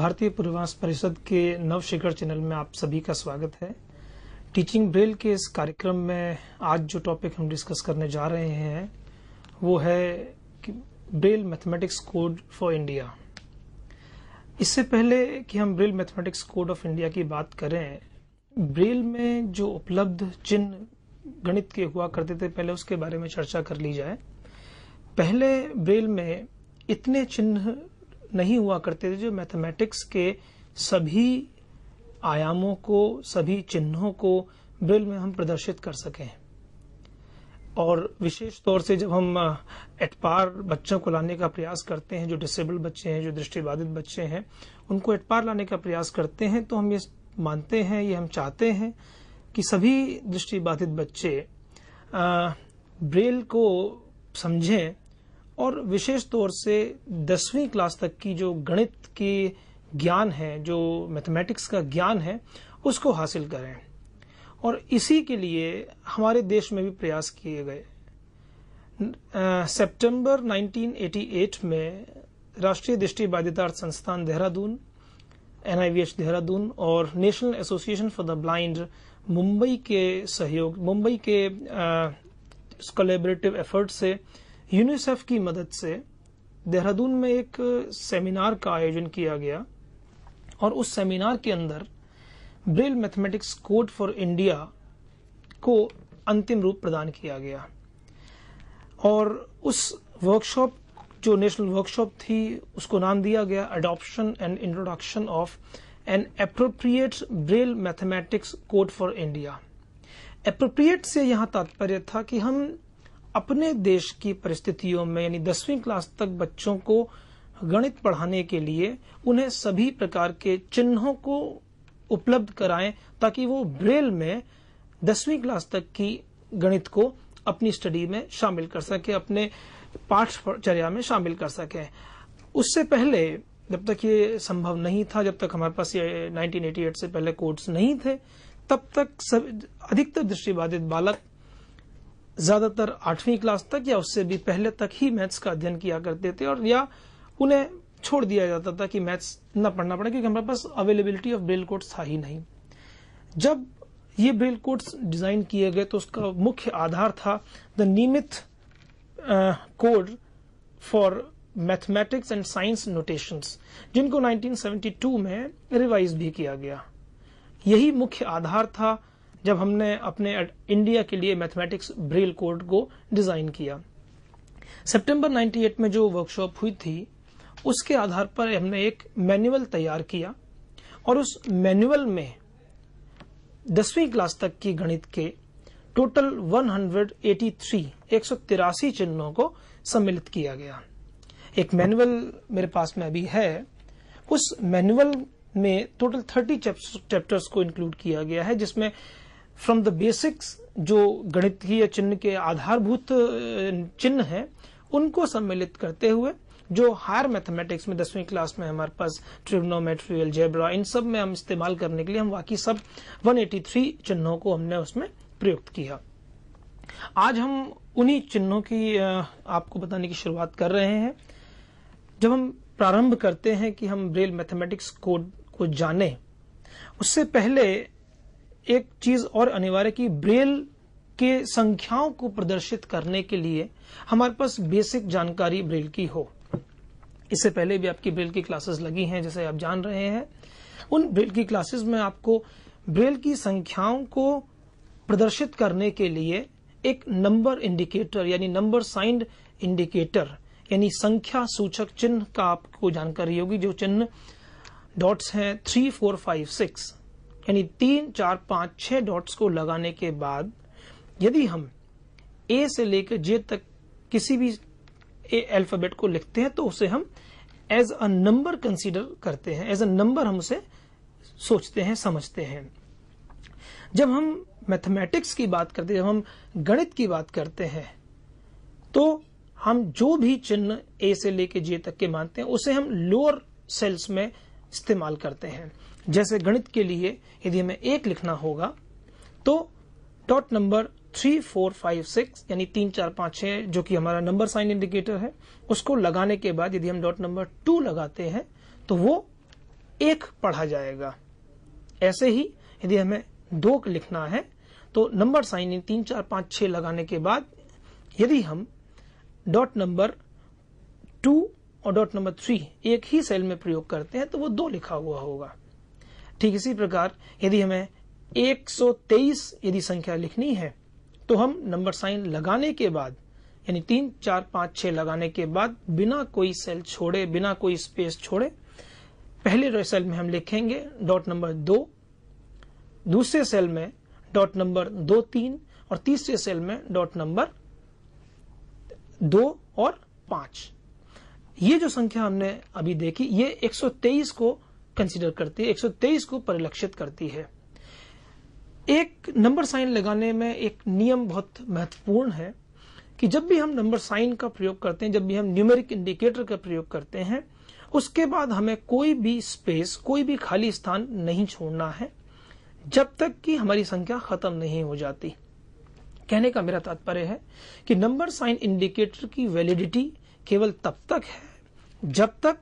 भारतीय पूर्वास परिषद के नव शिखर चैनल में आप सभी का स्वागत है टीचिंग ब्रेल के इस कार्यक्रम में आज जो टॉपिक हम डिस्कस करने जा रहे हैं वो है Braille mathematics code for India इससे पहले कि हम Braille mathematics code of India की बात करें ब्रेल में जो उपलब्ध चिन्ह गणित के हुआ करते थे पहले उसके बारे में चर्चा कर ली जाए पहले ब्रेल में इतने चिन्ह नहीं हुआ करते थे जो मैथमेटिक्स के सभी आयामों को सभी चिन्हों को ब्रिल में हम प्रदर्शित कर सकें और विशेष तौर से जब हम एटपार बच्चों को लाने का प्रयास करते हैं जो डिसेबल बच्चे हैं जो दृष्टिबाधित बच्चे हैं उनको एटपार लाने का प्रयास करते हैं तो हम ये मानते हैं ये हम चाहते हैं कि सभी दृष्टिबाधित बच्चे ब्रेल को समझें और विशेष तौर से दसवीं क्लास तक की जो गणित के ज्ञान है जो मैथमेटिक्स का ज्ञान है उसको हासिल करें और इसी के लिए हमारे देश में भी प्रयास किए गए सितंबर 1988 में राष्ट्रीय दृष्टि बाध्यता संस्थान देहरादून एनआईवीएच देहरादून और national association for the blind Mumbai के सहयोग मुंबई के कोलेबरेटिव एफर्ट से यूनिसेफ की मदद से देहरादून में एक सेमिनार का आयोजन किया गया और उस सेमिनार के अंदर Braille mathematics code for India को अंतिम रूप प्रदान किया गया और उस वर्कशॉप जो नेशनल वर्कशॉप थी उसको नाम दिया गया adoption and introduction of an appropriate Braille mathematics code for India appropriate से यहां तात्पर्य था कि हम अपने देश की परिस्थितियों में यानी दसवीं क्लास तक बच्चों को गणित पढ़ाने के लिए उन्हें सभी प्रकार के चिन्हों को उपलब्ध कराएं ताकि वो ब्रेल में दसवीं क्लास तक की गणित को अपनी स्टडी में शामिल कर सके अपने पाठचर्या में शामिल कर सके उससे पहले जब तक ये संभव नहीं था जब तक हमारे पास ये 1988 से पहले कोर्ट्स नहीं थे तब तक सब अधिकतर दृष्टिबाधित बालक ज़्यादातर आठवीं क्लास तक या उससे भी पहले तक ही मैथ्स का अध्ययन किया करते थे और या उन्हें छोड़ दिया जाता था कि मैथ्स न पढ़ना पड़े क्योंकि हमारे पास अवेलेबिलिटी ऑफ ब्रेल कोड्स था ही नहीं जब ये ब्रेल कोड्स डिज़ाइन किए गए तो उसका मुख्य आधार था द नियमित code for mathematics and science notations जिनको 1972 में रिवाइज भी किया गया यही मुख्य आधार था जब हमने अपने इंडिया के लिए मैथमेटिक्स ब्रेल कोड को डिज़ाइन किया सितंबर 98 में जो वर्कशॉप हुई थी उसके आधार पर हमने एक मैनुअल तैयार किया और उस मैनुअल में दसवीं क्लास तक की गणित के टोटल 183 183 चिन्हों को सम्मिलित किया गया एक मैनुअल मेरे पास में अभी है उस मैनुअल में टोटल 30 चैप्टर्स को इंक्लूड किया गया है जिसमें फ्रॉम द बेसिक्स जो गणितीय चिन्ह के आधारभूत चिन्ह हैं उनको सम्मिलित करते हुए जो हायर मैथमेटिक्स में दसवीं क्लास में हमारे पास ट्रिग्नोमेट्री अलजेब्रा इन सब में हम इस्तेमाल करने के लिए हम बाकी सब 183 चिन्हों को हमने उसमें प्रयुक्त किया आज हम उन्हीं चिन्हों की आपको बताने की शुरुआत कर रहे हैं जब हम प्रारंभ करते हैं कि हम ब्रेल मैथमेटिक्स कोड को जाने उससे पहले एक चीज और अनिवार्य कि ब्रेल के संख्याओं को प्रदर्शित करने के लिए हमारे पास बेसिक जानकारी ब्रेल की हो इससे पहले भी आपकी ब्रेल की क्लासेस लगी हैं जैसे आप जान रहे हैं उन ब्रेल की क्लासेस में आपको ब्रेल की संख्याओं को प्रदर्शित करने के लिए एक नंबर इंडिकेटर यानी नंबर साइंड इंडिकेटर यानी संख्या सूचक चिन्ह का आपको जानकारी होगी जो चिन्ह डॉट्स हैं थ्री फोर फाइव सिक्स यानी तीन चार पांच छह डॉट्स को लगाने के बाद यदि हम ए से लेकर जे तक किसी भी ए अल्फाबेट को लिखते हैं तो उसे हम एज अ नंबर कंसीडर करते हैं एज अ नंबर हम उसे सोचते हैं समझते हैं जब हम मैथमेटिक्स की बात करते हैं जब हम गणित की बात करते हैं तो हम जो भी चिन्ह ए से लेके जे तक के मानते हैं उसे हम लोअर सेल्स में इस्तेमाल करते हैं जैसे गणित के लिए यदि हमें एक लिखना होगा तो dot number three four five six यानी तीन चार पांच छह जो कि हमारा नंबर साइन इंडिकेटर है उसको लगाने के बाद यदि हम डॉट नंबर टू लगाते हैं तो वो एक पढ़ा जाएगा ऐसे ही यदि हमें दो लिखना है तो नंबर साइन इन तीन चार पांच छह लगाने के बाद यदि हम डॉट नंबर टू और डॉट नंबर थ्री एक ही सेल में प्रयोग करते हैं तो वो दो लिखा हुआ होगा ठीक इसी प्रकार यदि हमें 123 यदि संख्या लिखनी है तो हम नंबर साइन लगाने के बाद यानी तीन चार पांच छह लगाने के बाद बिना कोई सेल छोड़े बिना कोई स्पेस छोड़े पहले सेल में हम लिखेंगे डॉट नंबर दो दूसरे सेल में डॉट नंबर दो तीन और तीसरे सेल में डॉट नंबर दो और पांच ये जो संख्या हमने अभी देखी ये 123 को कंसीडर करती है 123 को परिलक्षित करती है एक नंबर साइन लगाने में एक नियम बहुत महत्वपूर्ण है कि जब भी हम नंबर साइन का प्रयोग करते हैं जब भी हम न्यूमेरिक इंडिकेटर का प्रयोग करते हैं उसके बाद हमें कोई भी स्पेस कोई भी खाली स्थान नहीं छोड़ना है जब तक कि हमारी संख्या खत्म नहीं हो जाती कहने का मेरा तात्पर्य है कि नंबर साइन इंडिकेटर की वैलिडिटी केवल तब तक है जब तक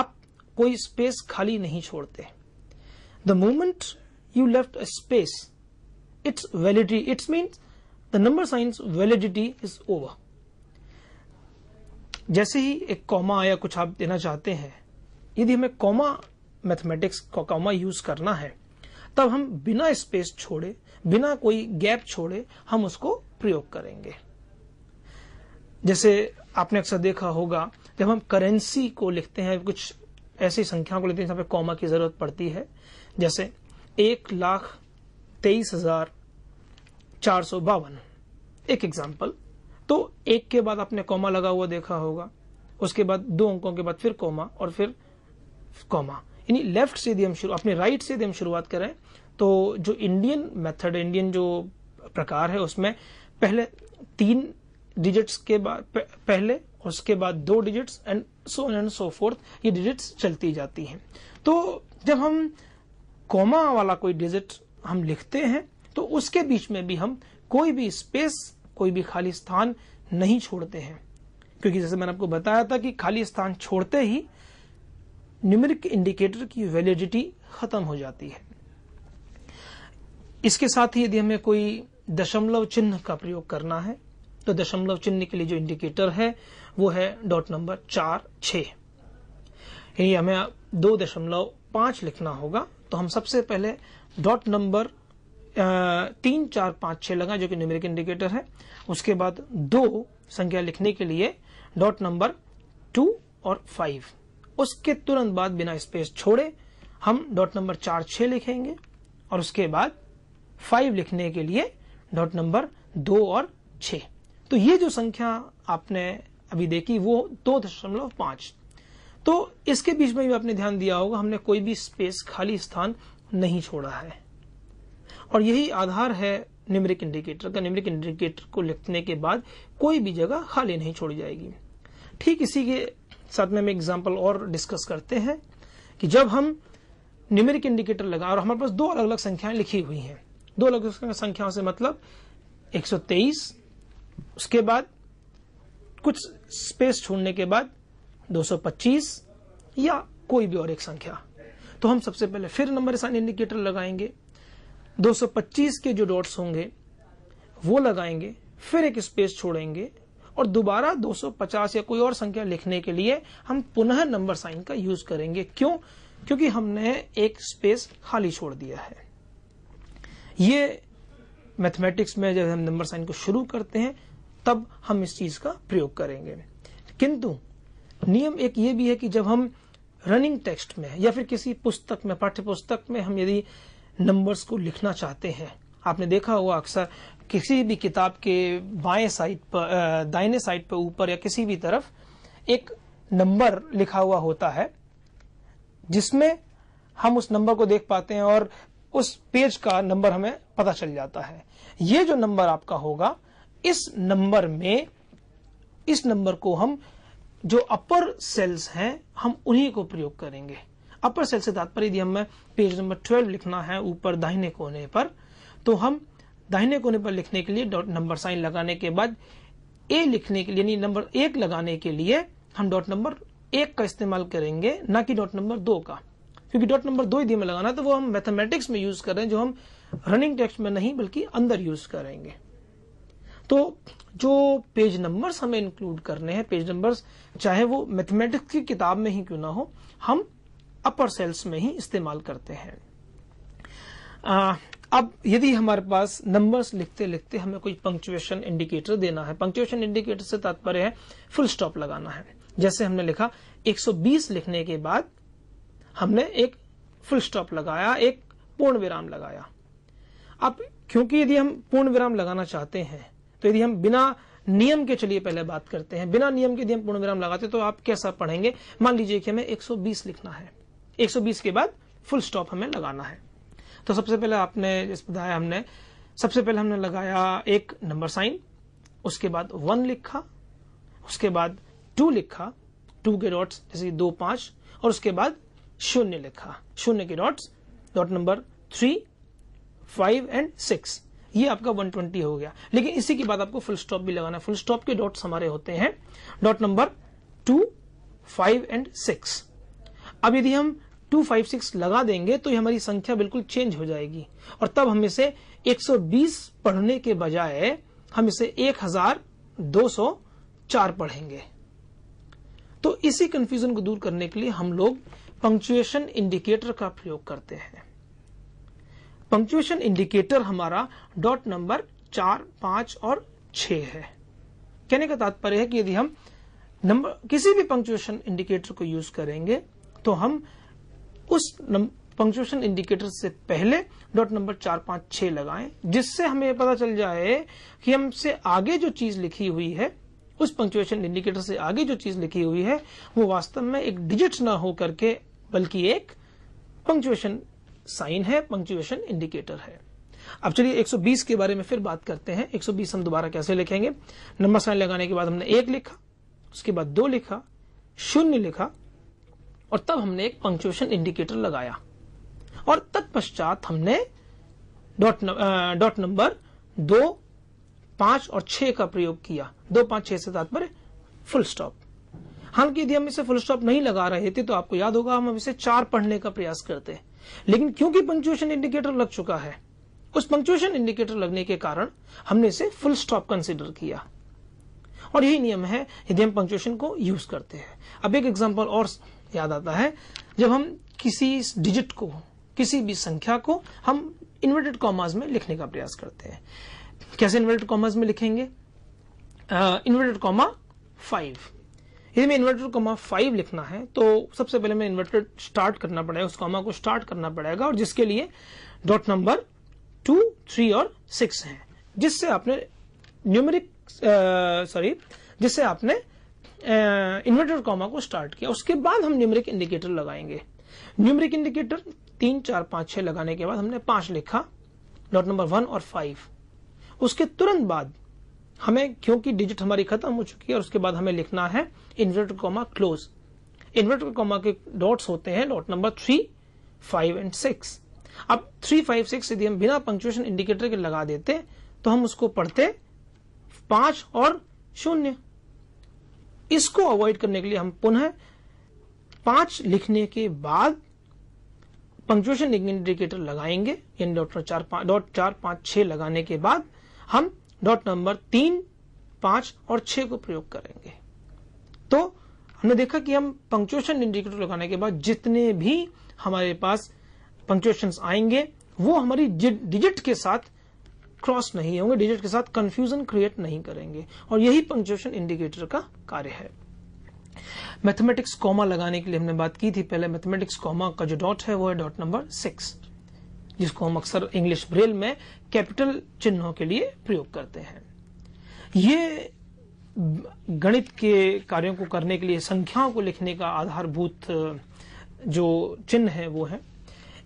आप कोई स्पेस खाली नहीं छोड़ते the moment you left a space it's validity it's means the number sign's validity is over जैसे ही एक कॉमा या कुछ आप देना चाहते हैं यदि हमें कॉमा मैथमेटिक्स का कॉमा यूज करना है तब हम बिना स्पेस छोड़े बिना कोई गैप छोड़े हम उसको प्रयोग करेंगे जैसे आपने अक्सर देखा होगा जब हम करेंसी को लिखते हैं कुछ ऐसी संख्या को लेते हैं पे कॉमा की जरूरत पड़ती है जैसे एक लाख तेईस हजार चार सौ बावन एक एग्जाम्पल तो एक के बाद आपने कॉमा लगा हुआ देखा होगा उसके बाद दो अंकों के बाद फिर कॉमा और फिर कॉमा यानी लेफ्ट से यदि हम शुरू अपने राइट से यदि हम शुरुआत करें तो जो इंडियन मेथड इंडियन जो प्रकार है उसमें पहले तीन डिजिट्स के बाद पहले उसके बाद दो digits and so and so forth ये डिजिट्स चलती जाती हैं तो जब हम कोमा वाला कोई डिजिट हम लिखते हैं तो उसके बीच में भी हम कोई भी स्पेस कोई भी खाली स्थान नहीं छोड़ते हैं क्योंकि जैसे मैंने आपको बताया था कि खाली स्थान छोड़ते ही न्यूमेरिक इंडिकेटर की वैलिडिटी खत्म हो जाती है इसके साथ ही यदि हमें कोई दशमलव चिन्ह का प्रयोग करना है तो दशमलव चिन्ह के लिए जो इंडिकेटर है वो है डॉट नंबर चार छ हमें दो दशमलव पांच लिखना होगा तो हम सबसे पहले डॉट नंबर तीन चार पांच छह लगा जो कि न्यूमेरिक इंडिकेटर है उसके बाद दो संख्या लिखने के लिए डॉट नंबर टू और फाइव उसके तुरंत बाद बिना स्पेस छोड़े हम डॉट नंबर चार छ लिखेंगे और उसके बाद फाइव लिखने के लिए डॉट नंबर दो और छ तो ये जो संख्या आपने अभी देखी वो दो दशमलव पांच तो इसके बीच में भी आपने ध्यान दिया होगा हमने कोई भी स्पेस खाली स्थान नहीं छोड़ा है और यही आधार है निमरिक इंडिकेटर का निमरिक इंडिकेटर को लिखने के बाद कोई भी जगह खाली नहीं छोड़ी जाएगी ठीक इसी के साथ में हम एग्जाम्पल और डिस्कस करते हैं कि जब हम निमरिक इंडिकेटर लगा और हमारे पास दो अलग अलग संख्याएं लिखी हुई हैं दो अलग अलग संख्याओं से मतलब 123 उसके बाद कुछ स्पेस छोड़ने के बाद 225 या कोई भी और एक संख्या तो हम सबसे पहले फिर नंबर साइन इंडिकेटर लगाएंगे 225 के जो डॉट्स होंगे वो लगाएंगे फिर एक स्पेस छोड़ेंगे और दोबारा 250 या कोई और संख्या लिखने के लिए हम पुनः नंबर साइन का यूज करेंगे क्यों क्योंकि हमने एक स्पेस खाली छोड़ दिया है ये मैथमेटिक्स में जब हम नंबर साइन को शुरू करते हैं तब हम इस चीज़ का प्रयोग करेंगे किंतु नियम एक ये भी है कि जब हम रनिंग टेक्स्ट में या फिर किसी पुस्तक में पाठ्य पुस्तक में हम यदि नंबर्स को लिखना चाहते हैं आपने देखा होगा अक्सर किसी भी किताब के बाएं साइड पर दाहिने साइड पर ऊपर या किसी भी तरफ एक नंबर लिखा हुआ होता है जिसमें हम उस नंबर को देख पाते हैं और उस पेज का नंबर हमें पता चल जाता है ये जो नंबर आपका होगा इस नंबर में इस नंबर को हम जो अपर सेल्स हैं हम उन्हीं को प्रयोग करेंगे अपर सेल से तात्पर्य यदि हमें पेज नंबर ट्वेल्व लिखना है ऊपर दाहिने कोने पर तो हम दाहिने कोने पर लिखने के लिए डॉट नंबर साइन लगाने के बाद ए लिखने के लिए नंबर एक लगाने के लिए हम डॉट नंबर एक का इस्तेमाल करेंगे ना कि डॉट नंबर दो का क्योंकि डॉट नंबर दो यदि हमें लगाना तो वो हम मैथमेटिक्स में यूज करें जो हम रनिंग टेक्स्ट में नहीं बल्कि अंदर यूज करेंगे तो जो पेज नंबर्स हमें इंक्लूड करने हैं पेज नंबर्स चाहे वो मैथमेटिक्स की किताब में ही क्यों ना हो हम अपर सेल्स में ही इस्तेमाल करते हैं आ, अब यदि हमारे पास नंबर्स लिखते लिखते हमें कोई पंक्चुएशन इंडिकेटर देना है पंक्चुएशन इंडिकेटर से तात्पर्य है फुल स्टॉप लगाना है जैसे हमने लिखा 120 लिखने के बाद हमने एक फुल स्टॉप लगाया एक पूर्ण विराम लगाया अब क्योंकि यदि हम पूर्ण विराम लगाना चाहते हैं तो यदि हम बिना नियम के चलिए पहले बात करते हैं बिना नियम के यदि हम विराम लगाते तो आप कैसा पढ़ेंगे मान लीजिए कि हमें 120 लिखना है 120 के बाद फुल स्टॉप हमें लगाना है तो सबसे पहले आपने जिस बताया हमने सबसे पहले हमने लगाया एक नंबर साइन उसके बाद वन लिखा उसके बाद टू लिखा टू के डॉट्स जैसे दो पांच और उसके बाद शून्य लिखा शून्य के dots dot number three five and six ये आपका 120 हो गया लेकिन इसी के बाद आपको फुल स्टॉप भी लगाना है फुल स्टॉप के डॉट्स हमारे होते हैं dot number two five and six अब यदि हम टू फाइव सिक्स लगा देंगे तो ये हमारी संख्या बिल्कुल चेंज हो जाएगी और तब हम इसे 120 पढ़ने के बजाय हम इसे 1204 पढ़ेंगे तो इसी कंफ्यूजन को दूर करने के लिए हम लोग पंक्चुएशन इंडिकेटर का प्रयोग करते हैं पंक्चुएशन इंडिकेटर हमारा डॉट नंबर चार पांच और छ है कहने का तात्पर्य है कि यदि हम नंबर किसी भी पंक्चुएशन इंडिकेटर को यूज करेंगे तो हम उस पंक्चुएशन इंडिकेटर से पहले डॉट नंबर चार पांच छह लगाएं जिससे हमें पता चल जाए कि हमसे आगे जो चीज लिखी हुई है उस पंक्चुएशन इंडिकेटर से आगे जो चीज लिखी हुई है वो वास्तव में एक डिजिट ना हो करके बल्कि एक पंक्चुएशन साइन है पंक्चुएशन इंडिकेटर है अब चलिए 120 के बारे में फिर बात करते हैं 120 हम दोबारा कैसे लिखेंगे नंबर साइन लगाने के बाद हमने एक लिखा उसके बाद दो लिखा शून्य लिखा और तब हमने एक पंक्चुएशन इंडिकेटर लगाया और तत्पश्चात हमने डॉट डॉट नंबर दो पांच और छह का प्रयोग किया दो पांच छह से तात्पर्य फुल स्टॉप हालांकि यदि हम इसे फुल स्टॉप नहीं लगा रहे थे तो आपको याद होगा हम इसे चार पढ़ने का प्रयास करते हैं लेकिन क्योंकि पंक्चुएशन इंडिकेटर लग चुका है उस पंक्चुएशन इंडिकेटर लगने के कारण हमने इसे फुल स्टॉप कंसिडर किया और यही नियम है यदि हम पंक्चुएशन को यूज करते हैं अब एक एग्जाम्पल और याद आता है जब हम किसी डिजिट को किसी भी संख्या को हम इन्वर्टेड कॉमर्स में लिखने का प्रयास करते हैं कैसे इन्वर्टेड कॉमर्स में लिखेंगे इन्वर्टेड कॉमा फाइव यदि मैं इन्वर्टर कॉमा फाइव लिखना है तो सबसे पहले मैं इन्वर्टर स्टार्ट करना पड़ेगा उस कॉमा को स्टार्ट करना पड़ेगा और जिसके लिए डॉट नंबर टू थ्री और सिक्स है जिससे आपने न्यूमेरिक सॉरी जिससे आपने इन्वर्टर कॉमा को स्टार्ट किया उसके बाद हम न्यूमरिक इंडिकेटर लगाएंगे न्यूमरिक इंडिकेटर तीन चार पांच छह लगाने के बाद हमने पांच लिखा डॉट नंबर वन और फाइव उसके तुरंत बाद हमें क्योंकि डिजिट हमारी खत्म हो चुकी है और उसके बाद हमें लिखना है inverted comma close inverted comma के डॉट्स होते हैं dot number three five and six अब थ्री फाइव सिक्स यदि हम बिना पंक्चुएशन इंडिकेटर के लगा देते तो हम उसको पढ़ते पांच और शून्य इसको अवॉइड करने के लिए हम पुनः पांच लिखने के बाद पंक्चुएशन इंडिकेटर लगाएंगे डॉट चार डॉट चार पांच छह लगाने के बाद हम डॉट नंबर तीन पांच और छह को प्रयोग करेंगे तो हमने देखा कि हम पंक्चुएशन इंडिकेटर लगाने के बाद जितने भी हमारे पास पंक्चुएशन आएंगे वो हमारी डिजिट के साथ क्रॉस नहीं होंगे डिजिट के साथ कंफ्यूजन क्रिएट नहीं करेंगे और यही पंक्चुएशन इंडिकेटर का कार्य है मैथमेटिक्स कॉमा लगाने के लिए हमने बात की थी पहले मैथमेटिक्स कॉमा का जो डॉट है वो है डॉट नंबर सिक्स जिसको हम अक्सर इंग्लिश ब्रेल में कैपिटल चिन्हों के लिए प्रयोग करते हैं ये गणित के कार्यों को करने के लिए संख्याओं को लिखने का आधारभूत जो चिन्ह है वो है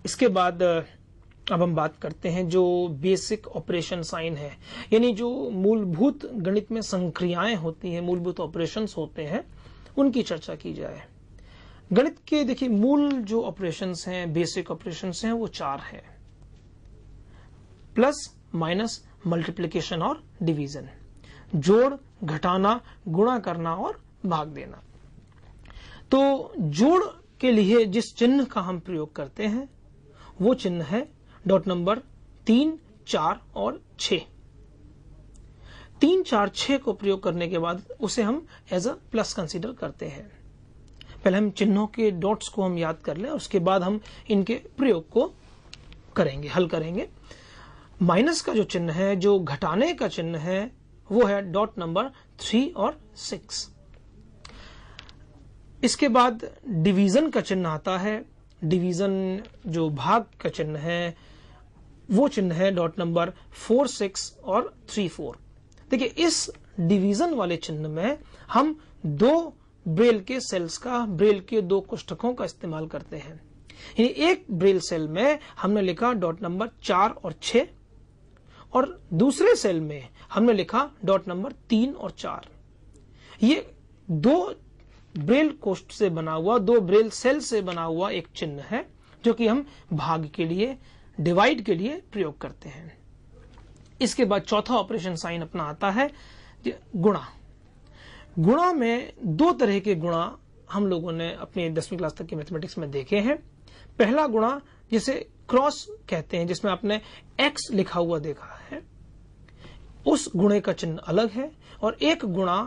इसके बाद अब हम बात करते हैं जो बेसिक ऑपरेशन साइन है यानी जो मूलभूत गणित में संक्रियाएं होती हैं मूलभूत ऑपरेशंस होते हैं उनकी चर्चा की जाए गणित के देखिए मूल जो ऑपरेशंस हैं बेसिक ऑपरेशंस हैं वो चार हैं प्लस माइनस मल्टीप्लीकेशन और डिवीजन जोड़ घटाना गुणा करना और भाग देना तो जोड़ के लिए जिस चिन्ह का हम प्रयोग करते हैं वो चिन्ह है डॉट नंबर तीन चार और छ तीन चार छ को प्रयोग करने के बाद उसे हम एज अ प्लस कंसीडर करते हैं पहले हम चिन्हों के डॉट्स को हम याद कर लें उसके बाद हम इनके प्रयोग को करेंगे हल करेंगे माइनस का जो चिन्ह है जो घटाने का चिन्ह है वो है डॉट नंबर थ्री और सिक्स इसके बाद डिवीजन का चिन्ह आता है डिवीजन जो भाग का चिन्ह है वो चिन्ह है डॉट नंबर फोर सिक्स और थ्री फोर देखिए इस डिवीजन वाले चिन्ह में हम दो ब्रेल के सेल्स का ब्रेल के दो कुष्ठकों का इस्तेमाल करते हैं एक ब्रेल सेल में हमने लिखा डॉट नंबर चार और छह और दूसरे सेल में हमने लिखा डॉट नंबर तीन और चार ये दो ब्रेल कोस्ट से बना हुआ दो ब्रेल सेल से बना हुआ एक चिन्ह है जो कि हम भाग के लिए डिवाइड के लिए प्रयोग करते हैं इसके बाद चौथा ऑपरेशन साइन अपना आता है गुणा गुणा में दो तरह के गुणा हम लोगों ने अपने दसवीं क्लास तक के मैथमेटिक्स में देखे हैं पहला गुणा जिसे क्रॉस कहते हैं जिसमें आपने एक्स लिखा हुआ देखा है उस गुणे का चिन्ह अलग है और एक गुणा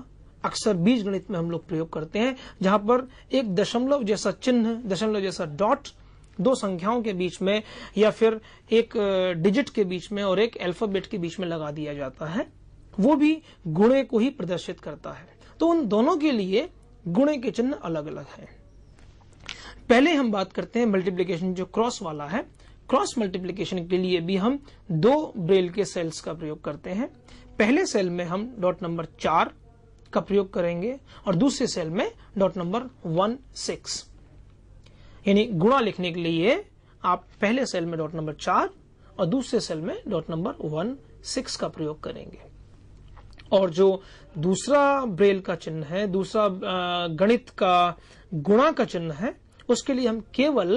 अक्सर बीज गणित में हम लोग प्रयोग करते हैं जहां पर एक दशमलव जैसा चिन्ह दशमलव जैसा डॉट दो संख्याओं के बीच में या फिर एक डिजिट के बीच में और एक अल्फाबेट के बीच में लगा दिया जाता है वो भी गुणे को ही प्रदर्शित करता है तो उन दोनों के लिए गुणे के चिन्ह अलग अलग हैं पहले हम बात करते हैं मल्टीप्लीकेशन जो क्रॉस वाला है क्रॉस मल्टीप्लीकेशन के लिए भी हम दो ब्रेल के सेल्स का प्रयोग करते हैं पहले सेल में हम डॉट नंबर चार का प्रयोग करेंगे और दूसरे सेल में डॉट नंबर वन सिक्स यानी गुणा लिखने के लिए आप पहले सेल में डॉट नंबर चार और दूसरे सेल में डॉट नंबर वन सिक्स का प्रयोग करेंगे और जो दूसरा ब्रेल का चिन्ह है दूसरा गणित का गुणा का चिन्ह है उसके लिए हम केवल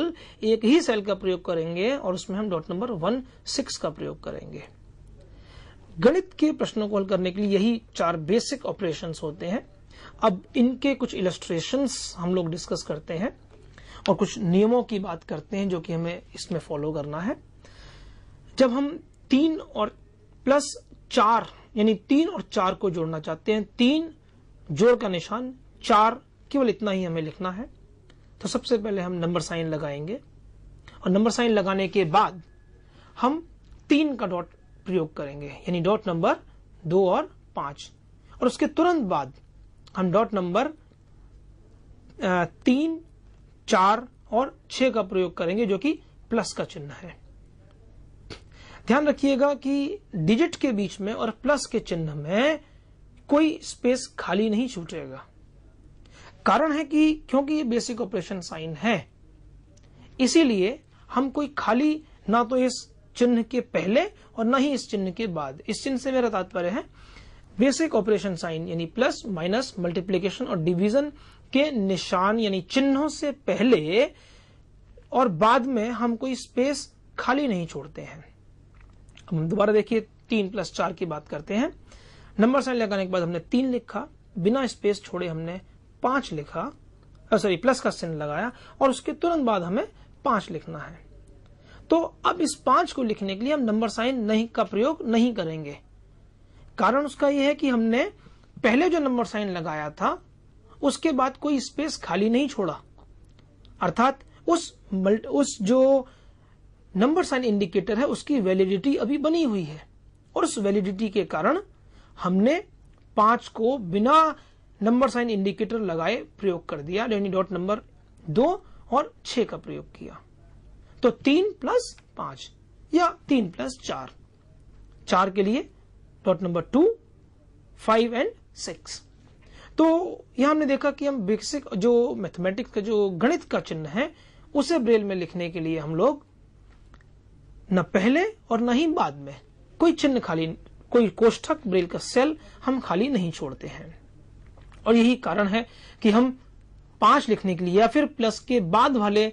एक ही सेल का प्रयोग करेंगे और उसमें हम डॉट नंबर वन सिक्स का प्रयोग करेंगे गणित के प्रश्नों को हल करने के लिए यही चार बेसिक ऑपरेशन होते हैं अब इनके कुछ इलेस्ट्रेशन हम लोग डिस्कस करते हैं और कुछ नियमों की बात करते हैं जो कि हमें इसमें फॉलो करना है जब हम तीन और प्लस चार यानी तीन और चार को जोड़ना चाहते हैं तीन जोड़ का निशान चार केवल इतना ही हमें लिखना है तो सबसे पहले हम नंबर साइन लगाएंगे और नंबर साइन लगाने के बाद हम तीन का डॉट प्रयोग करेंगे यानी डॉट नंबर दो और पांच और उसके तुरंत बाद हम डॉट नंबर तीन चार और छह का प्रयोग करेंगे जो कि प्लस का चिन्ह है ध्यान रखिएगा कि डिजिट के बीच में और प्लस के चिन्ह में कोई स्पेस खाली नहीं छूटेगा कारण है कि क्योंकि ये बेसिक ऑपरेशन साइन है इसीलिए हम कोई खाली ना तो इस चिन्ह के पहले और ना ही इस चिन्ह के बाद इस चिन्ह से मेरा तात्पर्य है बेसिक ऑपरेशन साइन यानी प्लस माइनस मल्टीप्लीकेशन और डिवीजन के निशान यानी चिन्हों से पहले और बाद में हम कोई स्पेस खाली नहीं छोड़ते हैं हम दोबारा देखिए तीन प्लस चार की बात करते हैं नंबर साइन लगाने के बाद हमने तीन लिखा बिना स्पेस छोड़े हमने पांच लिखा सॉरी प्लस का चिन्ह लगाया और उसके तुरंत बाद हमें पांच लिखना है तो अब इस पांच को लिखने के लिए हम नंबर साइन नहीं का प्रयोग नहीं करेंगे कारण उसका यह है कि हमने पहले जो नंबर साइन लगाया था उसके बाद कोई स्पेस खाली नहीं छोड़ा अर्थात उस उस जो नंबर साइन इंडिकेटर है उसकी वैलिडिटी अभी बनी हुई है और उस वैलिडिटी के कारण हमने पांच को बिना नंबर साइन इंडिकेटर लगाए प्रयोग कर दिया यानी डॉट नंबर दो और छ का प्रयोग किया तो तीन प्लस पांच या तीन प्लस चार चार के लिए dot number two five and six तो यह हमने देखा कि हम बेसिक जो मैथमेटिक्स का जो गणित का चिन्ह है उसे ब्रेल में लिखने के लिए हम लोग न पहले और न ही बाद में कोई चिन्ह खाली कोई कोष्ठक ब्रेल का सेल हम खाली नहीं छोड़ते हैं और यही कारण है कि हम पांच लिखने के लिए या फिर प्लस के बाद वाले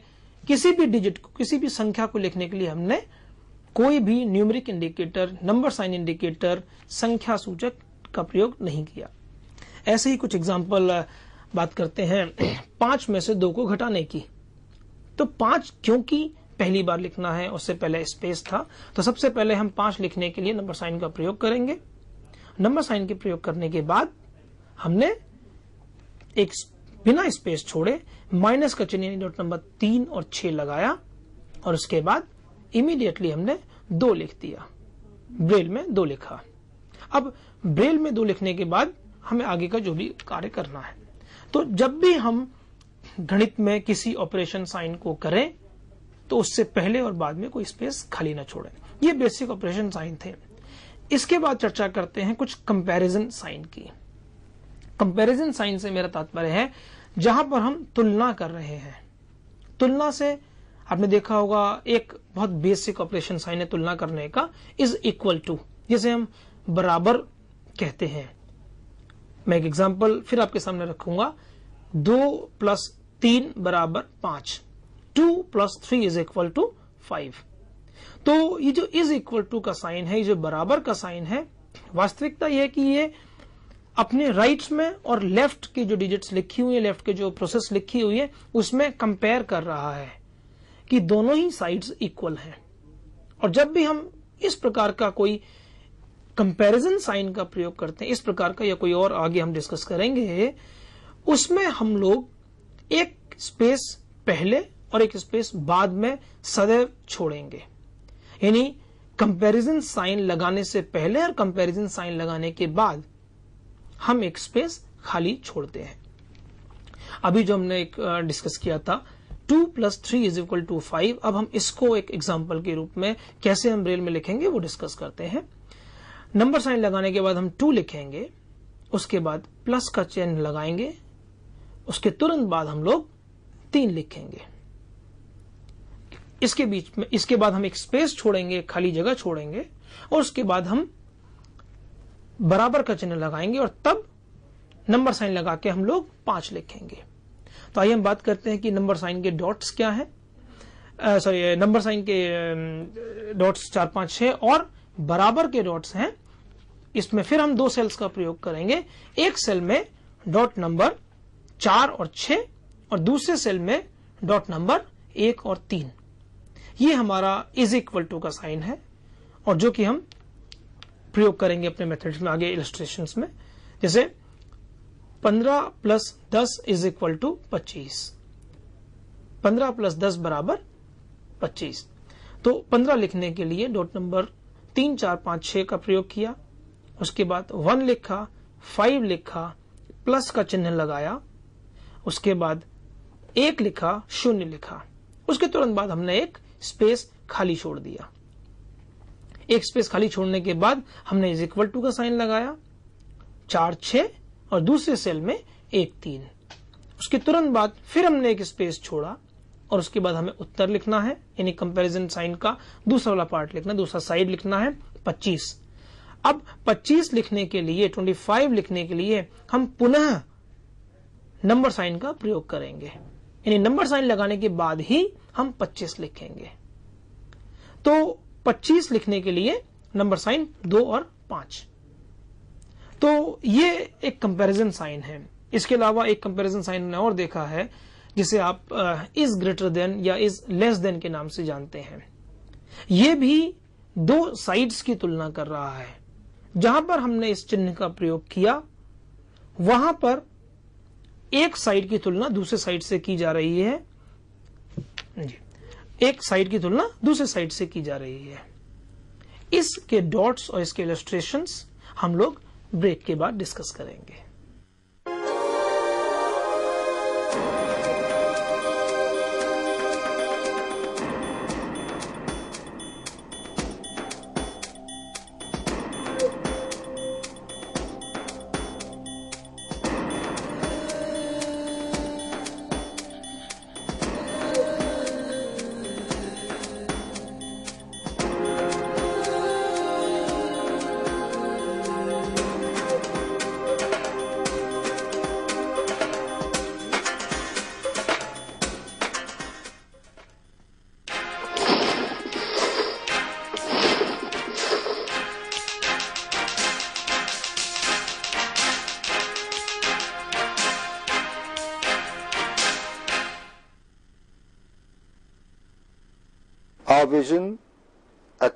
किसी भी डिजिट को किसी भी संख्या को लिखने के लिए हमने कोई भी numeric indicator number sign indicator संख्या सूचक का प्रयोग नहीं किया ऐसे ही कुछ एग्जाम्पल बात करते हैं पांच में से दो को घटाने की तो पांच क्योंकि पहली बार लिखना है उससे पहले स्पेस था तो सबसे पहले हम पांच लिखने के लिए नंबर साइन का प्रयोग करेंगे नंबर साइन के प्रयोग करने के बाद हमने एक बिना स्पेस छोड़े माइनस का चिन्ह नोट नंबर तीन और छह लगाया और उसके बाद इमीडिएटली हमने दो लिख दिया ब्रेल में दो लिखा अब ब्रेल में दो लिखने के बाद हमें आगे का जो भी कार्य करना है तो जब भी हम गणित में किसी ऑपरेशन साइन को करें तो उससे पहले और बाद में कोई स्पेस खाली ना छोड़े ये बेसिक ऑपरेशन साइन थे इसके बाद चर्चा करते हैं कुछ कंपैरिजन साइन की कंपैरिजन साइन से मेरा तात्पर्य है जहां पर हम तुलना कर रहे हैं तुलना से आपने देखा होगा एक बहुत बेसिक ऑपरेशन साइन है तुलना करने का इज इक्वल टू जिसे हम बराबर कहते हैं मैं एक एग्जाम्पल फिर आपके सामने रखूंगा दो प्लस तीन बराबर पांच two plus three is equal to five तो ये जो इज इक्वल टू का साइन है ये जो बराबर का साइन है वास्तविकता यह कि ये अपने राइट में और लेफ्ट की जो डिजिट्स लिखी हुई है लेफ्ट के जो प्रोसेस लिखी हुई है उसमें कंपेयर कर रहा है कि दोनों ही साइड्स इक्वल हैं और जब भी हम इस प्रकार का कोई कंपैरिजन साइन का प्रयोग करते हैं इस प्रकार का या कोई और आगे हम डिस्कस करेंगे उसमें हम लोग एक स्पेस पहले और एक स्पेस बाद में सदैव छोड़ेंगे यानी कंपैरिजन साइन लगाने से पहले और कंपैरिजन साइन लगाने के बाद हम एक स्पेस खाली छोड़ते हैं अभी जो हमने एक डिस्कस किया था two plus three is equal to five अब हम इसको एक एग्जाम्पल के रूप में कैसे हम रेल में लिखेंगे वो डिस्कस करते हैं नंबर साइन लगाने के बाद हम टू लिखेंगे उसके बाद प्लस का चेन लगाएंगे उसके तुरंत बाद हम लोग तीन लिखेंगे इसके बीच में इसके बाद हम एक स्पेस छोड़ेंगे खाली जगह छोड़ेंगे और उसके बाद हम बराबर का चिन्ह लगाएंगे और तब नंबर साइन लगा के हम लोग पांच लिखेंगे तो आइए हम बात करते हैं कि नंबर साइन के डॉट्स क्या है सॉरी नंबर साइन के डॉट्स चार पांच छह और बराबर के डॉट्स हैं इसमें फिर हम दो सेल्स का प्रयोग करेंगे एक सेल में डॉट नंबर चार और छह और दूसरे सेल में डॉट नंबर एक और तीन ये हमारा इज इक्वल टू का साइन है और जो कि हम प्रयोग करेंगे अपने मेथड में आगे इलस्ट्रेशन में जैसे 15 प्लस दस इज इक्वल टू पच्चीस पंद्रह प्लस दस बराबर पच्चीस तो पंद्रह लिखने के लिए डॉट नंबर तीन चार पांच छह का प्रयोग किया उसके बाद वन लिखा फाइव लिखा प्लस का चिन्ह लगाया उसके बाद एक लिखा शून्य लिखा उसके तुरंत बाद हमने एक स्पेस खाली छोड़ दिया एक स्पेस खाली छोड़ने के बाद हमने इज इक्वल टू का साइन लगाया चार छ और दूसरे सेल में एक तीन उसके तुरंत बाद फिर हमने एक स्पेस छोड़ा और उसके बाद हमें उत्तर लिखना है यानी कंपैरिजन साइन का दूसरा वाला पार्ट लिखना दूसरा साइड लिखना है 25 अब 25 लिखने के लिए 25 लिखने के लिए हम पुनः नंबर साइन का प्रयोग करेंगे यानी नंबर साइन लगाने के बाद ही हम 25 लिखेंगे तो 25 लिखने के लिए नंबर साइन दो और पांच तो ये एक कंपैरिजन साइन है इसके अलावा एक कंपैरिजन साइन ने और देखा है जिसे आप इज ग्रेटर देन या इज लेस देन के नाम से जानते हैं ये भी दो साइड्स की तुलना कर रहा है जहां पर हमने इस चिन्ह का प्रयोग किया वहां पर एक साइड की तुलना दूसरे साइड से की जा रही है एक साइड की तुलना दूसरे साइड से की जा रही है इसके डॉट्स और इसके इलेस्ट्रेशन हम लोग ब्रेक के बाद डिस्कस करेंगे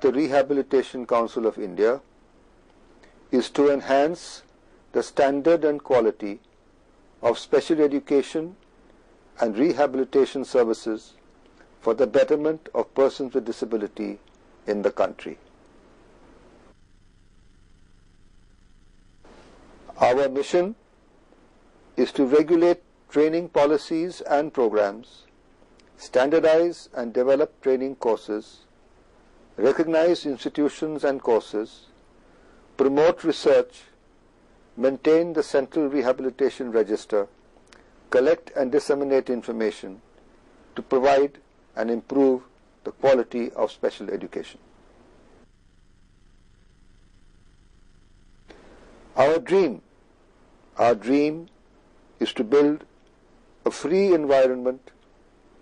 the Rehabilitation Council of India is to enhance the standard and quality of special education and rehabilitation services for the betterment of persons with disability in the country. Our mission is to regulate training policies and programs, standardize and develop training courses, recognize institutions and courses, promote research, maintain the Central Rehabilitation Register, collect and disseminate information to provide and improve the quality of special education. Our dream, our dream is to build a free environment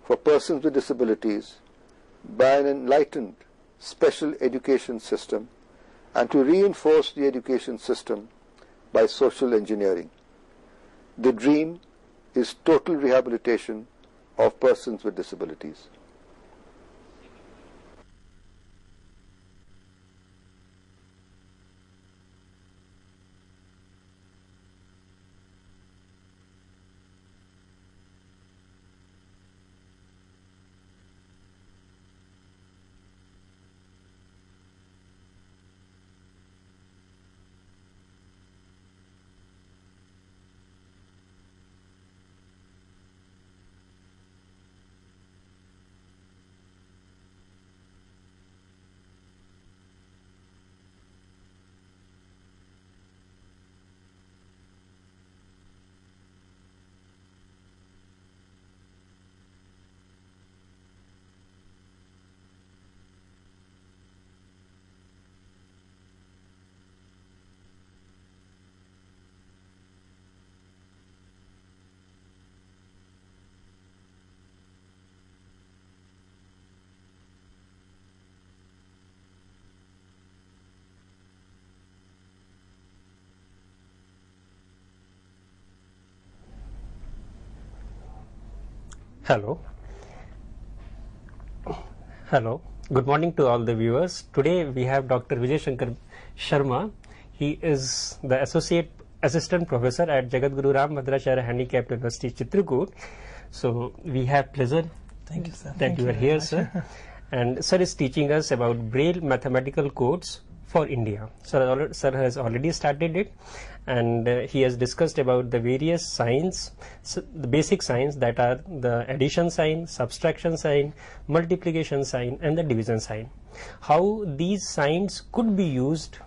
for persons with disabilities by an enlightened special education system and to reinforce the education system by social engineering. The dream is total rehabilitation of persons with disabilities. Hello. Hello. Good morning to all the viewers. Today we have Dr. Vijay Shankar Sharma. He is the Associate Assistant Professor at Jagadguru Ram Bhadrachara Handicapped University, Chitrakoot. So we have pleasure Thank you, sir. that Thank you are here, much. sir. And sir is teaching us about Braille mathematical codes for India. Sir, sir has already started it and uh, he has discussed about the various signs so the basic signs that are the addition sign subtraction sign multiplication sign and the division sign how these signs could be used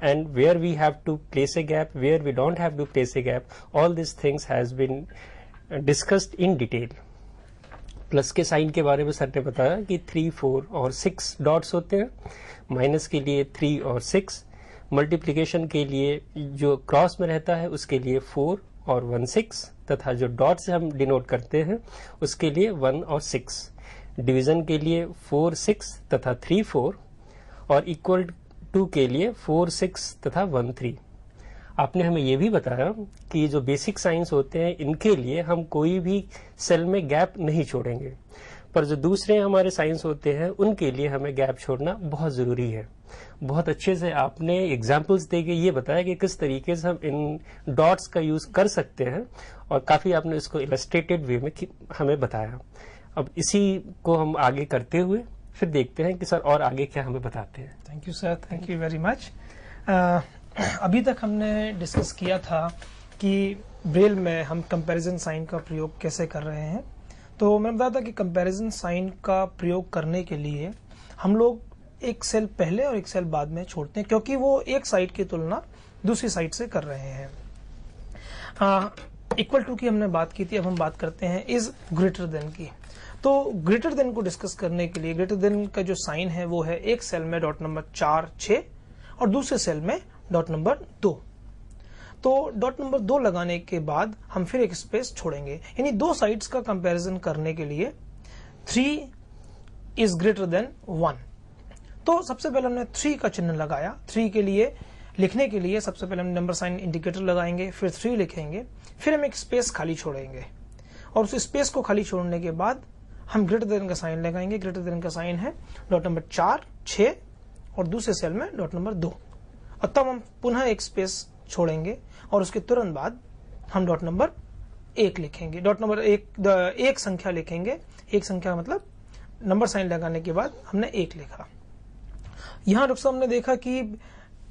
and where we have to place a gap where we don't have to place a gap all these things has been uh, discussed in detail plus के sign के बारे में sir ने बताया कि three four और six dots होते हैं माइनस के लिए थ्री और सिक्स मल्टीप्लीकेशन के लिए जो क्रॉस में रहता है उसके लिए फोर और वन सिक्स तथा जो डॉट से हम डिनोट करते हैं उसके लिए वन और सिक्स डिवीजन के लिए फोर सिक्स तथा थ्री फोर और इक्वल टू के लिए फोर सिक्स तथा वन थ्री आपने हमें यह भी बताया कि जो बेसिक साइंस होते हैं इनके लिए हम कोई भी सेल में गैप नहीं छोड़ेंगे पर जो दूसरे हमारे साइंस होते हैं उनके लिए हमें गैप छोड़ना बहुत ज़रूरी है बहुत अच्छे से आपने एग्जाम्पल्स दे के ये बताया कि किस तरीके से हम इन डॉट्स का यूज़ कर सकते हैं और काफ़ी आपने इसको इलस्ट्रेटेड वे में हमें बताया अब इसी को हम आगे करते हुए फिर देखते हैं कि सर और आगे क्या हमें बताते हैं thank you sir thank you very much अभी तक हमने डिस्कस किया था कि ब्रेल में हम कंपैरिजन साइन का प्रयोग कैसे कर रहे हैं तो मैं बताया था कि कंपैरिजन साइन का प्रयोग करने के लिए हम लोग एक सेल पहले और एक सेल बाद में छोड़ते हैं क्योंकि वो एक साइड की तुलना दूसरी साइड से कर रहे हैं इक्वल टू की हमने बात की थी अब हम बात करते हैं इज ग्रेटर देन की तो ग्रेटर देन को डिस्कस करने के लिए ग्रेटर देन का जो साइन है वो है एक सेल में डॉट नंबर चार छ और दूसरे सेल में डॉट नंबर दो तो डॉट नंबर दो लगाने के बाद हम फिर एक स्पेस छोड़ेंगे यानी दो साइड्स का कंपैरिजन करने के लिए three is greater than one तो सबसे पहले हमने थ्री का चिन्ह लगाया थ्री के लिए लिखने के लिए सबसे पहले हम नंबर साइन इंडिकेटर लगाएंगे फिर थ्री लिखेंगे फिर हम एक स्पेस खाली छोड़ेंगे और उस स्पेस को खाली छोड़ने के बाद हम ग्रेटर देन का साइन लगाएंगे ग्रेटर देन का साइन है डॉट नंबर चार छ और दूसरे सेल में डॉट नंबर दो और तब हम पुनः एक स्पेस छोड़ेंगे और उसके तुरंत बाद हम डॉट नंबर एक लिखेंगे डॉट नंबर एक एक संख्या लिखेंगे एक संख्या मतलब नंबर साइन लगाने के बाद हमने एक लिखा यहाँ रुख हमने देखा कि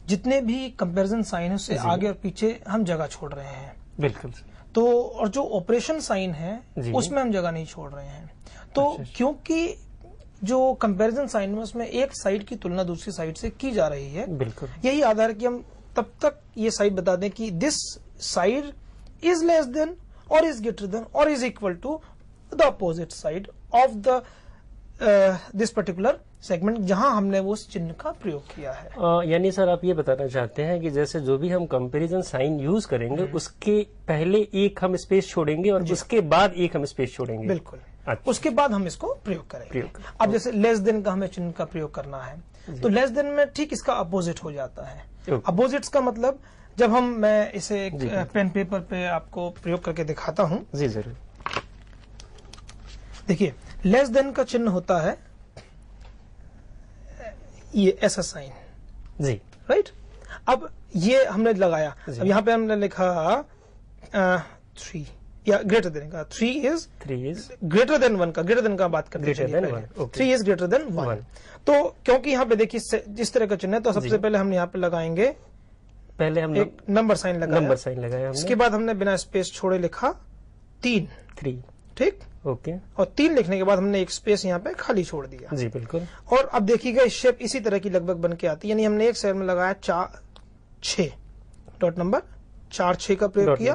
जितने भी कंपेरिजन साइन है उससे आगे और पीछे हम जगह छोड़ रहे हैं बिल्कुल तो और जो ऑपरेशन साइन है उसमें हम जगह नहीं छोड़ रहे हैं तो अच्छा।, अच्छा। क्योंकि जो कंपैरिजन साइन में उसमें एक साइड की तुलना दूसरी साइड से की जा रही है बिल्कुल यही आधार की हम तब तक ये साइड बता दें कि this side is less than और इज ग्रेटर देन और is equal to the opposite side of the this particular segment जहां हमने वो चिन्ह का प्रयोग किया है uh, यानी सर आप ये बताना चाहते हैं कि जैसे जो भी हम कंपैरिजन साइन यूज करेंगे हम्म। उसके पहले एक हम स्पेस छोड़ेंगे और उसके बाद एक हम स्पेस छोड़ेंगे बिल्कुल अच्छा। उसके बाद हम इसको प्रयोग करेंगे प्रयोग अब जैसे लेस देन का हमें चिन्ह का प्रयोग करना है तो लेस देन में ठीक इसका अपोजिट हो जाता है अपोजिट्स का मतलब जब हम मैं इसे एक पेन पेपर पे आपको प्रयोग करके दिखाता हूं जी जरूर देखिए लेस देन का चिन्ह होता है ये ऐसा साइन जी राइट अब ये हमने लगाया अब यहां पे हमने लिखा आ, थ्री या ग्रेटर देन का three is three is greater than one का ग्रेटर देन का बात करते हैं three is greater than one तो क्योंकि यहाँ पे देखिए जिस तरह का चिन्ह है तो सबसे पहले हम यहाँ पे लगाएंगे पहले हम एक नंबर साइन लगाया नंबर साइन लगाया उसके बाद हमने बिना स्पेस छोड़े लिखा तीन थ्री ठीक ओके okay. और तीन लिखने के बाद हमने एक स्पेस यहाँ पे खाली छोड़ दिया जी बिल्कुल और अब देखिएगा शेप इसी तरह की लगभग बन के आती है यानी हमने एक साइड में लगाया चार छ डॉट नंबर चार छ का प्रयोग किया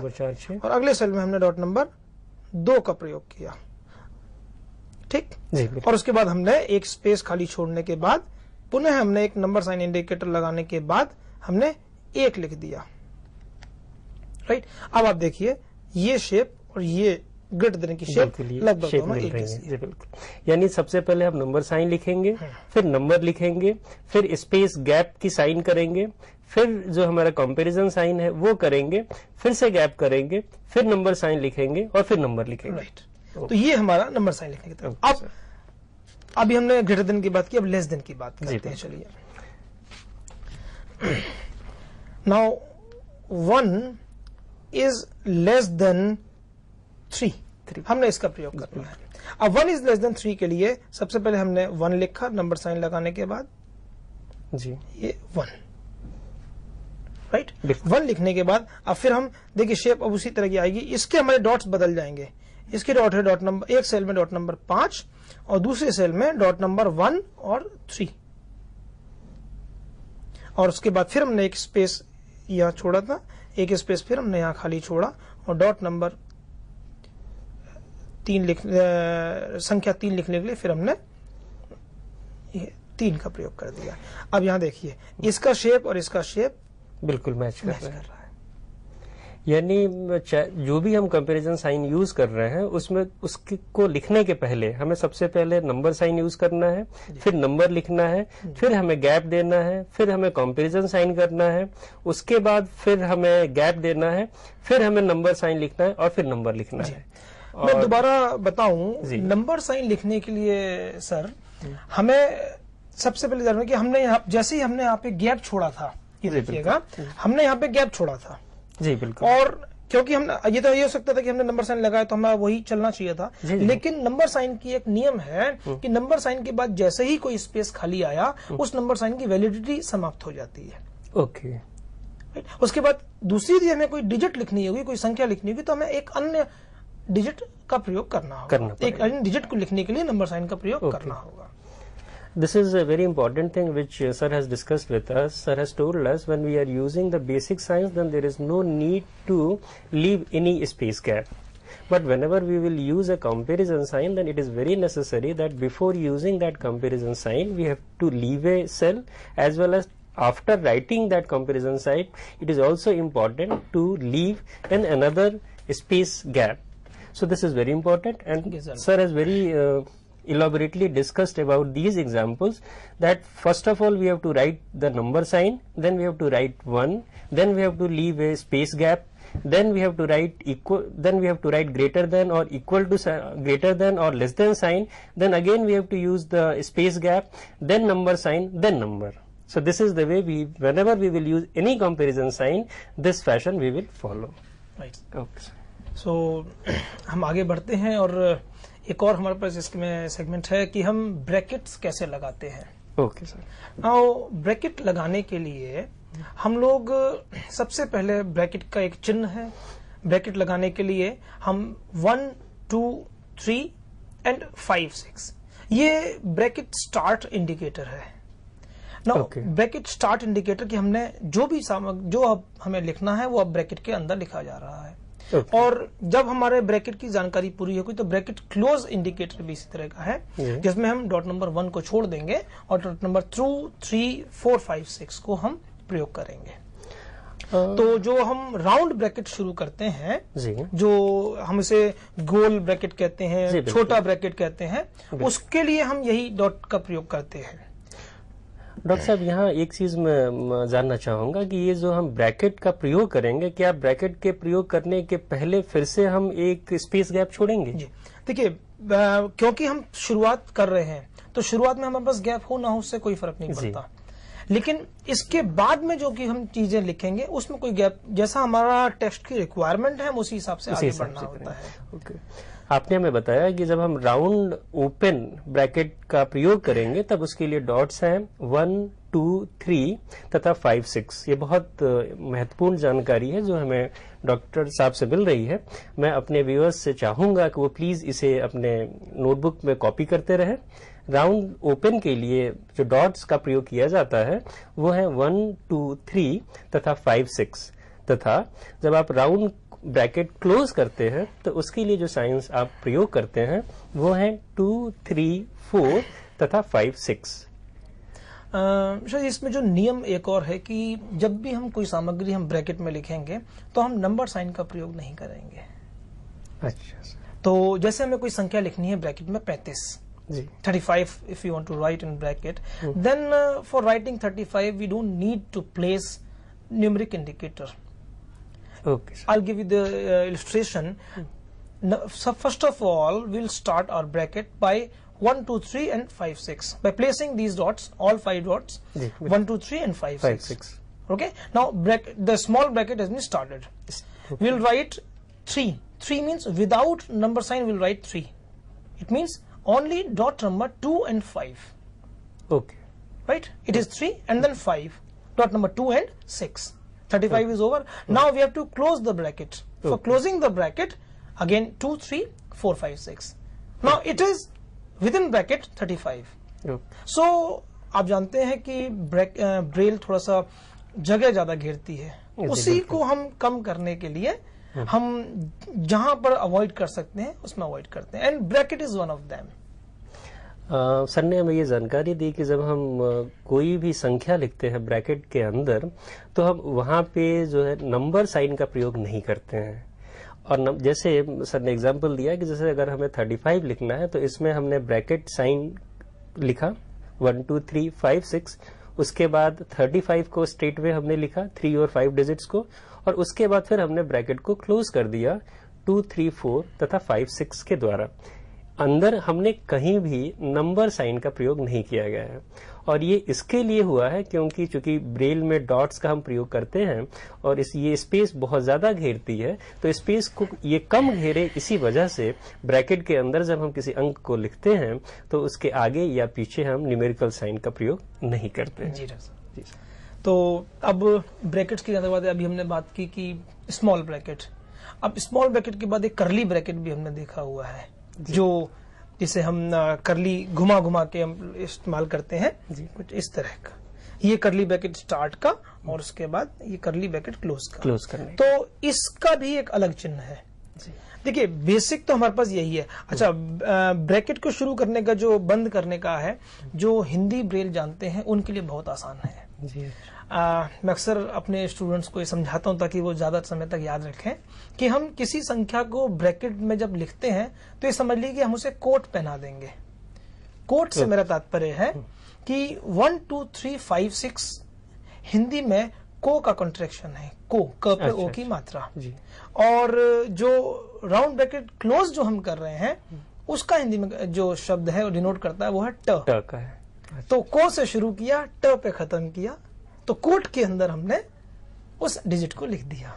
और अगले सेल में हमने डॉट नंबर दो का प्रयोग किया ठीक और उसके बाद हमने एक स्पेस खाली छोड़ने के बाद पुनः हमने एक नंबर साइन इंडिकेटर लगाने के बाद हमने एक लिख दिया राइट अब आप देखिए ये शेप और ये ग्रिड देने की शेप लगभग दोनों एक ही बिल्कुल यानी सबसे पहले हम नंबर हाँ। साइन लिखेंगे फिर नंबर लिखेंगे फिर स्पेस गैप की साइन करेंगे फिर जो हमारा कंपैरिजन साइन है वो करेंगे फिर से गैप करेंगे फिर नंबर साइन लिखेंगे और फिर नंबर लिखेंगे right. तो, तो ये हमारा नंबर साइन लिखने की अब अभी हमने ग्रेटर देन की बात की अब लेस देन की बात करते हैं चलिए now one is less than three हमने इसका प्रयोग करना है अब one is less than three के लिए सबसे पहले हमने वन लिखा नंबर साइन लगाने के बाद जी ये वन राइट वन लिखने के बाद अब फिर हम देखिए शेप अब उसी तरह की आएगी इसके हमारे डॉट्स बदल जाएंगे इसके डॉट है डॉट नंबर एक सेल में डॉट नंबर पांच और दूसरे सेल में डॉट नंबर वन और थ्री और उसके बाद फिर हमने एक स्पेस यहाँ छोड़ा था एक स्पेस फिर हमने यहां खाली छोड़ा और डॉट नंबर तीन लिख संख्या तीन लिखने के लिए फिर हमने तीन का प्रयोग कर दिया अब यहां देखिए इसका शेप और इसका शेप बिल्कुल मैच कर, रहा, है यानी जो भी हम कंपैरिजन साइन यूज कर रहे हैं उसमें उसके को लिखने के पहले हमें सबसे पहले नंबर साइन यूज करना है फिर नंबर लिखना है फिर हमें गैप देना है फिर हमें कंपैरिजन साइन करना है उसके बाद फिर हमें गैप देना है फिर हमें नंबर साइन लिखना है और फिर नंबर लिखना है मैं दोबारा बताऊं नंबर साइन लिखने के लिए सर हमें सबसे पहले जरूर कि हमने जैसे ही हमने यहाँ पे गैप छोड़ा था देखिएगा हमने यहाँ पे गैप छोड़ा था जी बिल्कुल और क्योंकि हम ये तो ये हो सकता था कि हमने नंबर साइन लगाया तो हमें वही चलना चाहिए था लेकिन नंबर साइन की एक नियम है हम्म। कि नंबर साइन के बाद जैसे ही कोई स्पेस खाली आया हम्म। उस नंबर साइन की वैलिडिटी समाप्त हो जाती है ओके उसके बाद दूसरी यदि हमें कोई डिजिट लिखनी होगी कोई संख्या लिखनी होगी तो हमें एक अन्य डिजिट का प्रयोग करना होगा एक अन्य डिजिट को लिखने के लिए नंबर साइन का प्रयोग करना होगा This is a very important thing which uh, sir has discussed with us. Sir has told us when we are using the basic science, then there is no need to leave any space gap. But whenever we will use a comparison sign, then it is very necessary that before using that comparison sign, we have to leave a cell as well as after writing that comparison sign, it is also important to leave an another space gap. So this is very important and yes, sir. sir has very uh, elaborately discussed about these examples that first of all we have to write the number sign then we have to write 1 then we have to leave a space gap then we have to write equal then we have to write greater than or equal to greater than or less than sign then again we have to use the space gap then number sign then number so this is the way we whenever we will use any comparison sign this fashion we will follow right okay so हम आगे बढ़ते हैं और एक और हमारे पास इसमें segment है कि हम ब्रैकेट्स कैसे लगाते हैं ओके सर नाउ ब्रैकेट लगाने के लिए हम लोग सबसे पहले ब्रैकेट का एक चिन्ह है ब्रैकेट लगाने के लिए हम one two three and five six ये ब्रैकेट स्टार्ट इंडिकेटर है ना ब्रैकेट स्टार्ट इंडिकेटर की हमने जो भी सामग्री जो अब हमें लिखना है वो अब ब्रैकेट के अंदर लिखा जा रहा है और जब हमारे ब्रैकेट की जानकारी पूरी होगी तो ब्रैकेट क्लोज इंडिकेटर भी इसी तरह का है हम्म। जिसमें हम डॉट नंबर वन को छोड़ देंगे और dot number through three four five six को हम प्रयोग करेंगे तो जो हम राउंड ब्रैकेट शुरू करते हैं जो हम इसे गोल ब्रैकेट कहते हैं छोटा ब्रैकेट कहते हैं उसके लिए हम यही डॉट का प्रयोग करते हैं डॉक्टर साहब यहाँ एक चीज मैं जानना चाहूंगा कि ये जो हम ब्रैकेट का प्रयोग करेंगे क्या ब्रैकेट के प्रयोग करने के पहले फिर से हम एक स्पेस गैप छोड़ेंगे जी देखिए क्योंकि हम शुरुआत कर रहे हैं तो शुरुआत में हमारे पास गैप हो ना हो उससे कोई फर्क नहीं पड़ता लेकिन इसके बाद में जो कि हम चीजें लिखेंगे उसमें कोई गैप जैसा हमारा टेस्ट की रिक्वायरमेंट है हम उसी हिसाब से आगे बढ़ना होता है आपने हमें बताया कि जब हम राउंड ओपन ब्रैकेट का प्रयोग करेंगे तब उसके लिए डॉट्स हैं वन टू थ्री तथा फाइव सिक्स ये बहुत महत्वपूर्ण जानकारी है जो हमें डॉक्टर साहब से मिल रही है मैं अपने व्यूअर्स से चाहूंगा कि वो प्लीज इसे अपने नोटबुक में कॉपी करते रहे राउंड ओपन के लिए जो डॉट्स का प्रयोग किया जाता है वो है वन टू थ्री तथा फाइव सिक्स तथा जब आप राउंड ब्रैकेट क्लोज करते हैं तो उसके लिए जो साइंस आप प्रयोग करते हैं वो है टू थ्री फोर तथा फाइव सिक्स सर इसमें जो नियम एक और है कि जब भी हम कोई सामग्री हम ब्रैकेट में लिखेंगे तो हम नंबर साइन का प्रयोग नहीं करेंगे अच्छा तो जैसे हमें कोई संख्या लिखनी है ब्रैकेट में पैंतीस thirty five if you want to write in bracket then for writing thirty five we don't need to place numeric indicator Okay. I'll give you the uh, illustration. Now, so first of all, we'll start our bracket by 1, 2, 3 and 5, 6. By placing these dots, all 5 dots, yeah, 1, 2, 3 and 5, 5 6. 6. Okay. Now, the small bracket has been started. Okay. We'll write 3. 3 means without number sign, we'll write 3. It means only dot number 2 and 5. Okay. Right? It is 3 and then 5. Dot number 2 and 6. 35 okay. is over. Okay. Now we have to close the bracket. Okay. For closing the bracket, again 2, 3, 4, 5, 6. Now it is within bracket 35. So आप जानते हैं कि Braille थोड़ा सा जगह ज्यादा घेरती है उसी को हम कम करने के लिए हम जहां पर अवॉइड कर सकते हैं उसमें अवॉइड करते हैं and bracket is one of them sir ने हमें ये जानकारी दी कि जब हम कोई भी संख्या लिखते हैं ब्रैकेट के अंदर तो हम वहाँ पे जो है नंबर साइन का प्रयोग नहीं करते हैं और जैसे सर ने एग्जाम्पल दिया कि जैसे अगर हमें 35 लिखना है तो इसमें हमने ब्रैकेट साइन लिखा one two three five six उसके बाद 35 को स्ट्रेट वे हमने लिखा थ्री और फाइव डिजिट्स को और उसके बाद फिर हमने ब्रैकेट को क्लोज कर दिया टू थ्री फोर तथा फाइव सिक्स के द्वारा अंदर हमने कहीं भी नंबर साइन का प्रयोग नहीं किया गया है और ये इसके लिए हुआ है क्योंकि चूंकि ब्रेल में डॉट्स का हम प्रयोग करते हैं और इस ये स्पेस बहुत ज़्यादा घेरती है तो स्पेस को ये कम घेरे इसी वजह से ब्रैकेट के अंदर जब हम किसी अंक को लिखते हैं तो उसके आगे या पीछे हम न्यूमेरिकल साइन का प्रयोग नहीं करते हैं। जी सर जी तो अब ब्रैकेट्स की ज्यादा अभी हमने बात की कि स्मॉल ब्रैकेट अब स्मॉल ब्रैकेट के बाद एक करली ब्रैकेट भी हमने देखा हुआ है जो जिसे हम करली घुमा घुमा के हम इस्तेमाल करते हैं कुछ इस तरह का ये करली बैकेट स्टार्ट का और उसके बाद ये करली बैकेट क्लोज का क्लोज कर तो इसका भी एक अलग चिन्ह है देखिए बेसिक तो हमारे पास यही है अच्छा ब्रैकेट को शुरू करने का जो बंद करने का है जो हिंदी ब्रेल जानते हैं उनके लिए बहुत आसान है अच्छा। मैं अक्सर अपने स्टूडेंट्स को ये समझाता हूँ ताकि वो ज़्यादा समय तक याद रखें कि हम किसी संख्या को ब्रैकेट में जब लिखते हैं तो ये समझ लीजिए हम उसे कोट पहना देंगे कोट से मेरा तात्पर्य है कि one two three five six Hindi में को का कंट्रेक्शन है को क पे ओ अच्छा, अच्छा। की मात्रा जी। और जो राउंड ब्रैकेट क्लोज जो हम कर रहे हैं उसका हिंदी में जो शब्द है डिनोट करता है वो है ट, ट का है तो को से शुरू किया ट पे खत्म किया तो कोट के अंदर हमने उस डिजिट को लिख दिया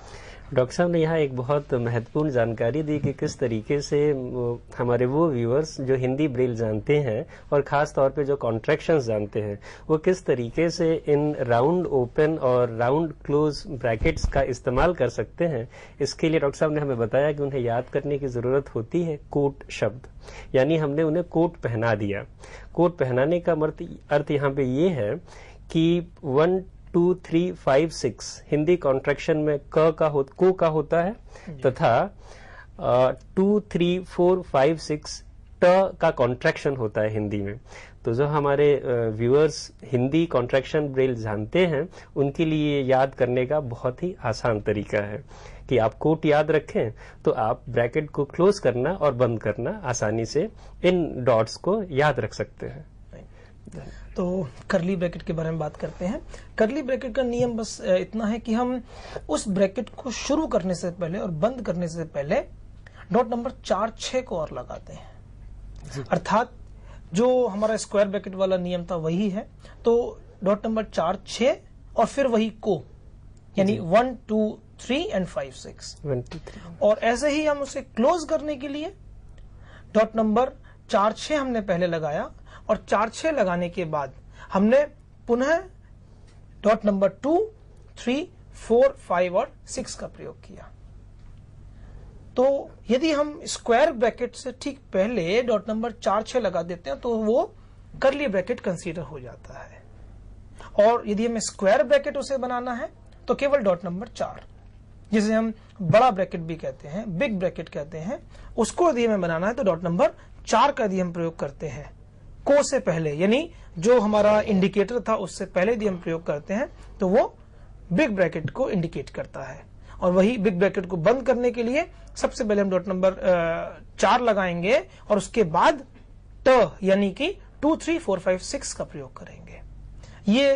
डॉक्टर साहब ने यहाँ एक बहुत महत्वपूर्ण जानकारी दी कि किस तरीके से वो हमारे वो व्यूअर्स जो हिंदी ब्रेल जानते हैं और खास तौर पे जो कॉन्ट्रेक्शन जानते हैं वो किस तरीके से इन राउंड ओपन और राउंड क्लोज ब्रैकेट्स का इस्तेमाल कर सकते हैं इसके लिए डॉक्टर साहब ने हमें बताया कि उन्हें याद करने की ज़रूरत होती है कोट शब्द यानी हमने उन्हें कोट पहना दिया कोट पहनाने का अर्थ यहाँ पे ये है कि one two three five six Hindi contraction में क का हो को का होता है तथा two three four five six ट का कॉन्ट्रेक्शन होता है हिंदी में तो जो हमारे व्यूअर्स हिंदी कॉन्ट्रेक्शन ब्रेल जानते हैं उनके लिए याद करने का बहुत ही आसान तरीका है कि आप कोट याद रखें तो आप ब्रैकेट को क्लोज करना और बंद करना आसानी से इन डॉट्स को याद रख सकते हैं तो करली ब्रैकेट के बारे में बात करते हैं करली ब्रैकेट का नियम बस इतना है कि हम उस ब्रैकेट को शुरू करने से पहले और बंद करने से पहले डॉट नंबर चार छ को और लगाते हैं अर्थात जो हमारा स्क्वायर ब्रैकेट वाला नियम था वही है तो डॉट नंबर चार छ और फिर वही को यानी one two three and five six और ऐसे ही हम उसे क्लोज करने के लिए डॉट नंबर चार छ हमने पहले लगाया और चार छह लगाने के बाद हमने पुनः dot number two three four five और सिक्स का प्रयोग किया तो यदि हम स्क्वायर ब्रैकेट से ठीक पहले डॉट नंबर चार छह लगा देते हैं तो वो करली ब्रैकेट कंसीडर हो जाता है और यदि हमें स्क्वायर ब्रैकेट उसे बनाना है तो केवल डॉट नंबर चार जिसे हम बड़ा ब्रैकेट भी कहते हैं बिग ब्रैकेट कहते हैं उसको यदि हमें बनाना है तो डॉट नंबर चार का यदि हम प्रयोग करते हैं को से पहले यानी जो हमारा इंडिकेटर था उससे पहले यदि हम प्रयोग करते हैं तो वो बिग ब्रैकेट को इंडिकेट करता है और वही बिग ब्रैकेट को बंद करने के लिए सबसे पहले हम डॉट नंबर चार लगाएंगे और उसके बाद ट यानी कि two three four five six का प्रयोग करेंगे ये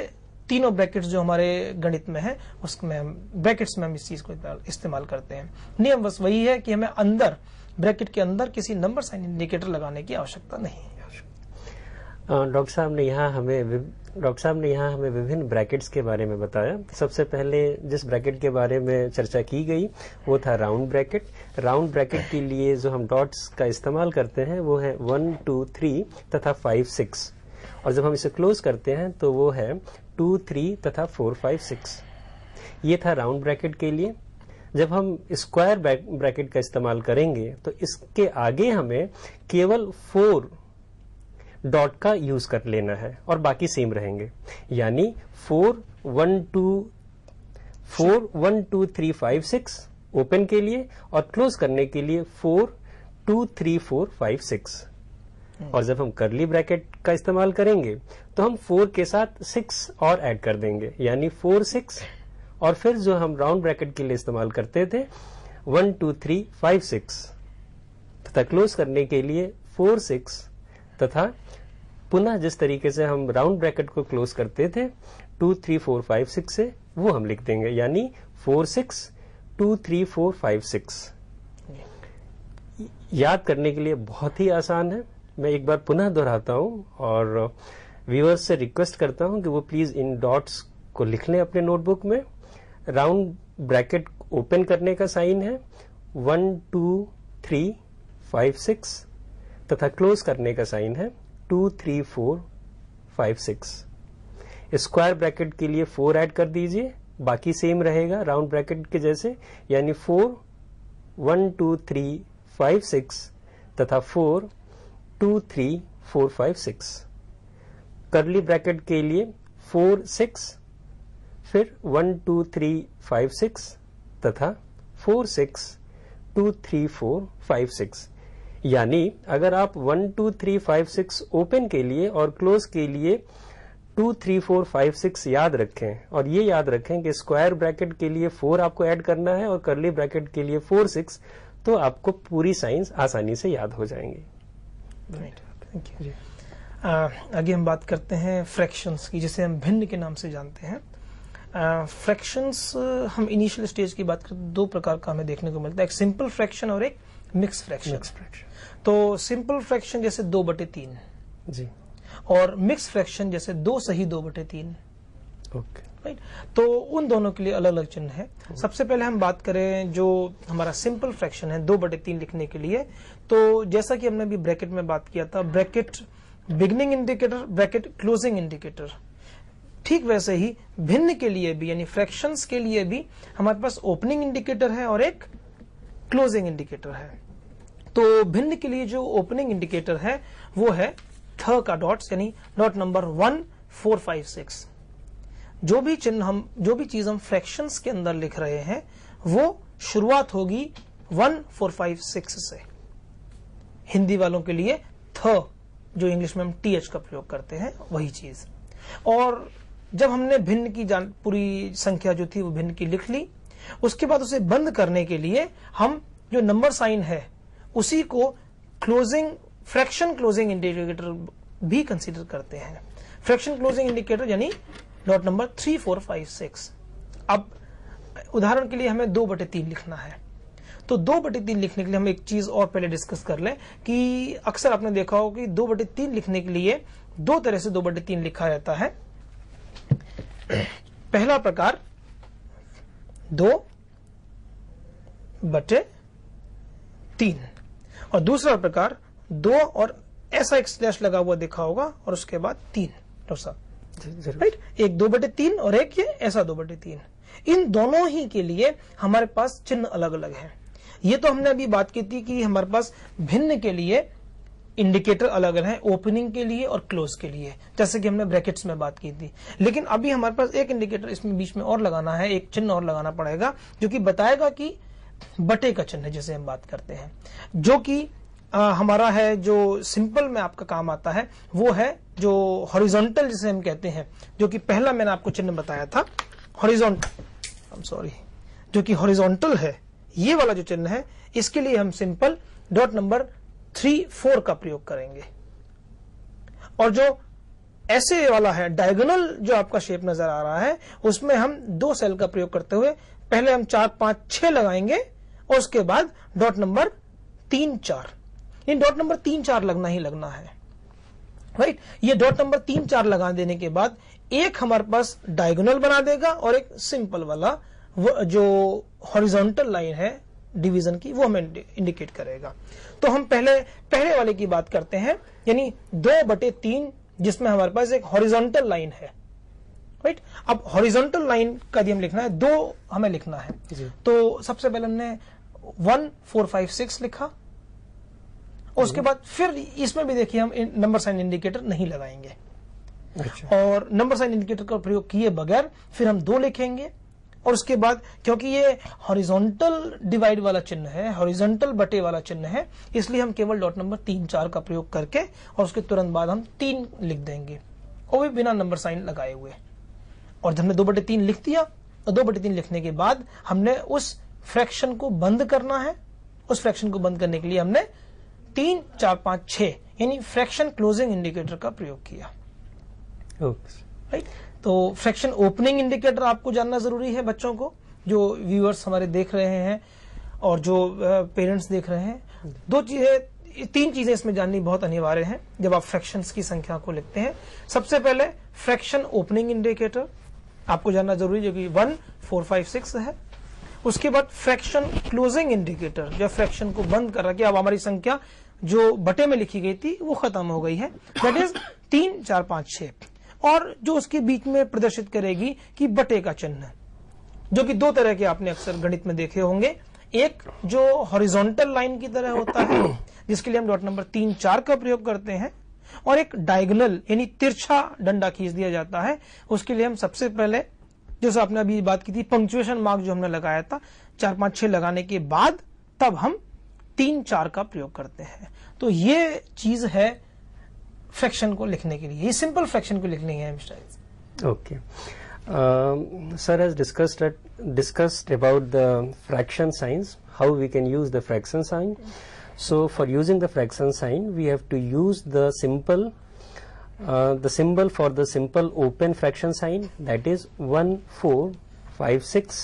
तीनों ब्रैकेट्स जो हमारे गणित में है उसमें हम ब्रैकेट्स में हम इस चीज को इस्तेमाल करते हैं नियम बस वही है कि हमें अंदर ब्रैकेट के अंदर किसी नंबर साइन इंडिकेटर लगाने की आवश्यकता नहीं है डॉक्टर साहब ने यहाँ हमें डॉक्टर साहब ने यहाँ हमें विभिन्न ब्रैकेट्स के बारे में बताया सबसे पहले जिस ब्रैकेट के बारे में चर्चा की गई वो था राउंड ब्रैकेट राउंड ब्रैकेट के लिए जो हम डॉट्स का इस्तेमाल करते हैं वो है वन टू थ्री तथा फाइव सिक्स और जब हम इसे क्लोज करते हैं तो वो है टू थ्री तथा फोर फाइव सिक्स ये था राउंड ब्रैकेट के लिए जब हम स्क्वायर ब्रैकेट का इस्तेमाल करेंगे तो इसके आगे हमें केवल फोर डॉट का यूज कर लेना है और बाकी सेम रहेंगे यानी four one two four one two three five six open के लिए और क्लोज करने के लिए four two three four five six और जब हम करली ब्रैकेट का इस्तेमाल करेंगे तो हम फोर के साथ सिक्स और ऐड कर देंगे यानी फोर सिक्स और फिर जो हम राउंड ब्रैकेट के लिए इस्तेमाल करते थे one two three five six तथा क्लोज करने के लिए फोर सिक्स तथा पुनः जिस तरीके से हम राउंड ब्रैकेट को क्लोज करते थे two three four five six से वो हम लिख देंगे यानी four six two three four five six याद करने के लिए बहुत ही आसान है मैं एक बार पुनः दोहराता हूँ और व्यूअर्स से रिक्वेस्ट करता हूं कि वो प्लीज इन डॉट्स को लिख लें अपने नोटबुक में राउंड ब्रैकेट ओपन करने का साइन है one two three five six तथा क्लोज करने का साइन है two three four five six square bracket के लिए फोर ऐड कर दीजिए बाकी सेम रहेगा राउंड ब्रैकेट के जैसे यानी four one two three five six तथा four two three four five six curly bracket के लिए फोर सिक्स फिर one two three five six तथा four six two three four five six यानी अगर आप one two three five six open के लिए और क्लोज के लिए two three four five six याद रखें और ये याद रखें कि स्क्वायर ब्रैकेट के लिए फोर आपको ऐड करना है और करली ब्रैकेट के लिए फोर सिक्स तो आपको पूरी साइंस आसानी से याद हो जाएंगी थैंक यू आगे हम बात करते हैं फ्रैक्शंस की जिसे हम भिन्न के नाम से जानते हैं फ्रैक्शंस हम इनिशियल स्टेज की बात करते दो प्रकार का हमें देखने को मिलता है एक सिंपल फ्रैक्शन और एक मिक्स फ्रैक्शन मिक्स फ्रैक्शन तो सिंपल फ्रैक्शन जैसे दो बटे तीन जी और मिक्स फ्रैक्शन जैसे दो सही दो बटे तीन ओके राइट तो उन दोनों के लिए अलग अलग चिन्ह है सबसे पहले हम बात करें जो हमारा सिंपल फ्रैक्शन है दो बटे तीन लिखने के लिए तो जैसा कि हमने अभी ब्रैकेट में बात किया था bracket beginning indicator bracket closing indicator ठीक वैसे ही भिन्न के लिए भी यानी फ्रैक्शंस के लिए भी हमारे पास ओपनिंग इंडिकेटर है और एक क्लोजिंग इंडिकेटर है तो भिन्न के लिए जो ओपनिंग इंडिकेटर है वो है थ का डॉट्स यानी dot number one four five six जो भी चिन्ह हम जो भी चीज हम फ्रैक्शन के अंदर लिख रहे हैं वो शुरुआत होगी वन फोर फाइव सिक्स से हिंदी वालों के लिए थ जो इंग्लिश में हम टी एच का प्रयोग करते हैं वही चीज और जब हमने भिन्न की जान पूरी संख्या जो थी वो भिन्न की लिख ली उसके बाद उसे बंद करने के लिए हम जो नंबर साइन है उसी को क्लोजिंग फ्रैक्शन क्लोजिंग इंडिकेटर भी कंसीडर करते हैं फ्रैक्शन क्लोजिंग इंडिकेटर यानी note number three four five six अब उदाहरण के लिए हमें दो बटे तीन लिखना है तो दो बटे तीन लिखने के लिए हम एक चीज और पहले डिस्कस कर लें कि अक्सर आपने देखा हो कि दो बटे तीन लिखने के लिए दो तरह से दो बटे तीन लिखा जाता है पहला प्रकार दो बटे तीन और दूसरा प्रकार दो और ऐसा एक स्लैश लगा हुआ देखा होगा और उसके बाद तीन डॉक्टर साहब राइट एक दो बटे तीन और एक ये ऐसा दो बटे तीन इन दोनों ही के लिए हमारे पास चिन्ह अलग अलग है ये तो हमने अभी बात की थी कि हमारे पास भिन्न के लिए इंडिकेटर अलग अलग हैं ओपनिंग के लिए और क्लोज के लिए जैसे कि हमने ब्रैकेट्स में बात की थी लेकिन अभी हमारे पास एक इंडिकेटर इसमें बीच में और लगाना है एक चिन्ह और लगाना पड़ेगा जो कि बताएगा कि बटे का चिन्ह जैसे हम बात करते हैं जो कि आ, हमारा है जो सिंपल में आपका काम आता है वो है जो हॉरिजोंटल जिसे हम कहते हैं जो कि पहला मैंने आपको चिन्ह बताया था हॉरिजोंटल सॉरी जो कि हॉरिजोंटल है ये वाला जो चिन्ह है इसके लिए हम simple dot number three four का प्रयोग करेंगे और जो ऐसे वाला है डायगोनल जो आपका शेप नजर आ रहा है उसमें हम दो सेल का प्रयोग करते हुए पहले हम चार पांच छह लगाएंगे और उसके बाद डॉट नंबर तीन चार ये डॉट नंबर तीन चार लगना ही लगना है राइट ये डॉट नंबर तीन चार लगा देने के बाद एक हमारे पास डायगोनल बना देगा और एक सिंपल वाला जो हॉरिजॉन्टल लाइन है डिवीजन की वो हमें इंडिकेट करेगा तो हम पहले पहले वाले की बात करते हैं यानी दो बटे तीन जिसमें हमारे पास एक हॉरिजॉन्टल लाइन है राइट अब हॉरिजॉन्टल लाइन का यदि हम लिखना है दो हमें लिखना है तो सबसे पहले हमने वन फोर फाइव सिक्स लिखा उसके बाद फिर इसमें भी देखिए हम नंबर साइन इंडिकेटर नहीं लगाएंगे अच्छा। और नंबर साइन इंडिकेटर का प्रयोग किए बगैर फिर हम दो लिखेंगे और उसके बाद क्योंकि ये हॉरिजॉन्टल डिवाइड वाला चिन्ह है हॉरिजॉन्टल बटे वाला चिन्ह है इसलिए हम केवल डॉट नंबर तीन चार का प्रयोग करके और उसके तुरंत बाद हम तीन लिख देंगे वो भी बिना नंबर साइन लगाए हुए और हमने दो बटे तीन लिख दिया और तो दो बटे तीन लिखने के बाद हमने उस फ्रैक्शन को बंद करना है उस फ्रैक्शन को बंद करने के लिए हमने तीन चार पांच छ यानी फ्रैक्शन क्लोजिंग इंडिकेटर का प्रयोग किया राइट right? तो फ्रैक्शन ओपनिंग इंडिकेटर आपको जानना जरूरी है बच्चों को जो व्यूअर्स हमारे देख रहे हैं और जो पेरेंट्स देख रहे हैं दो चीजें तीन चीजें इसमें जाननी बहुत अनिवार्य है जब आप फ्रैक्शन की संख्या को लिखते हैं सबसे पहले फ्रैक्शन ओपनिंग इंडिकेटर आपको जानना जरूरी जो कि वन फोर फाइव सिक्स है उसके बाद फ्रैक्शन क्लोजिंग इंडिकेटर जो फ्रैक्शन को बंद कर रहा कि अब हमारी संख्या जो बटे में लिखी गई थी वो खत्म हो गई है दैट इज तीन चार पांच छह और जो उसके बीच में प्रदर्शित करेगी कि बटे का चिन्ह जो कि दो तरह के आपने अक्सर गणित में देखे होंगे एक जो हॉरिजॉन्टल लाइन की तरह होता है जिसके लिए हम डॉट नंबर तीन चार का प्रयोग करते हैं और एक डायगनल यानी तिरछा डंडा खींच दिया जाता है उसके लिए हम सबसे पहले जैसे आपने अभी बात की थी पंक्चुएशन मार्क जो हमने लगाया था चार पांच छह लगाने के बाद तब हम तीन चार का प्रयोग करते हैं तो ये चीज है Fraction को लिखने के लिए ये सिंपल फ्रैक्शन को लिख लेंगे हम styles okay sir has discussed discussed about the fraction how we can use the fraction sign. So for using the fraction sign, we have to use the simple, uh, the symbol for the simple open fraction sign that is 1, 4, 5, 6.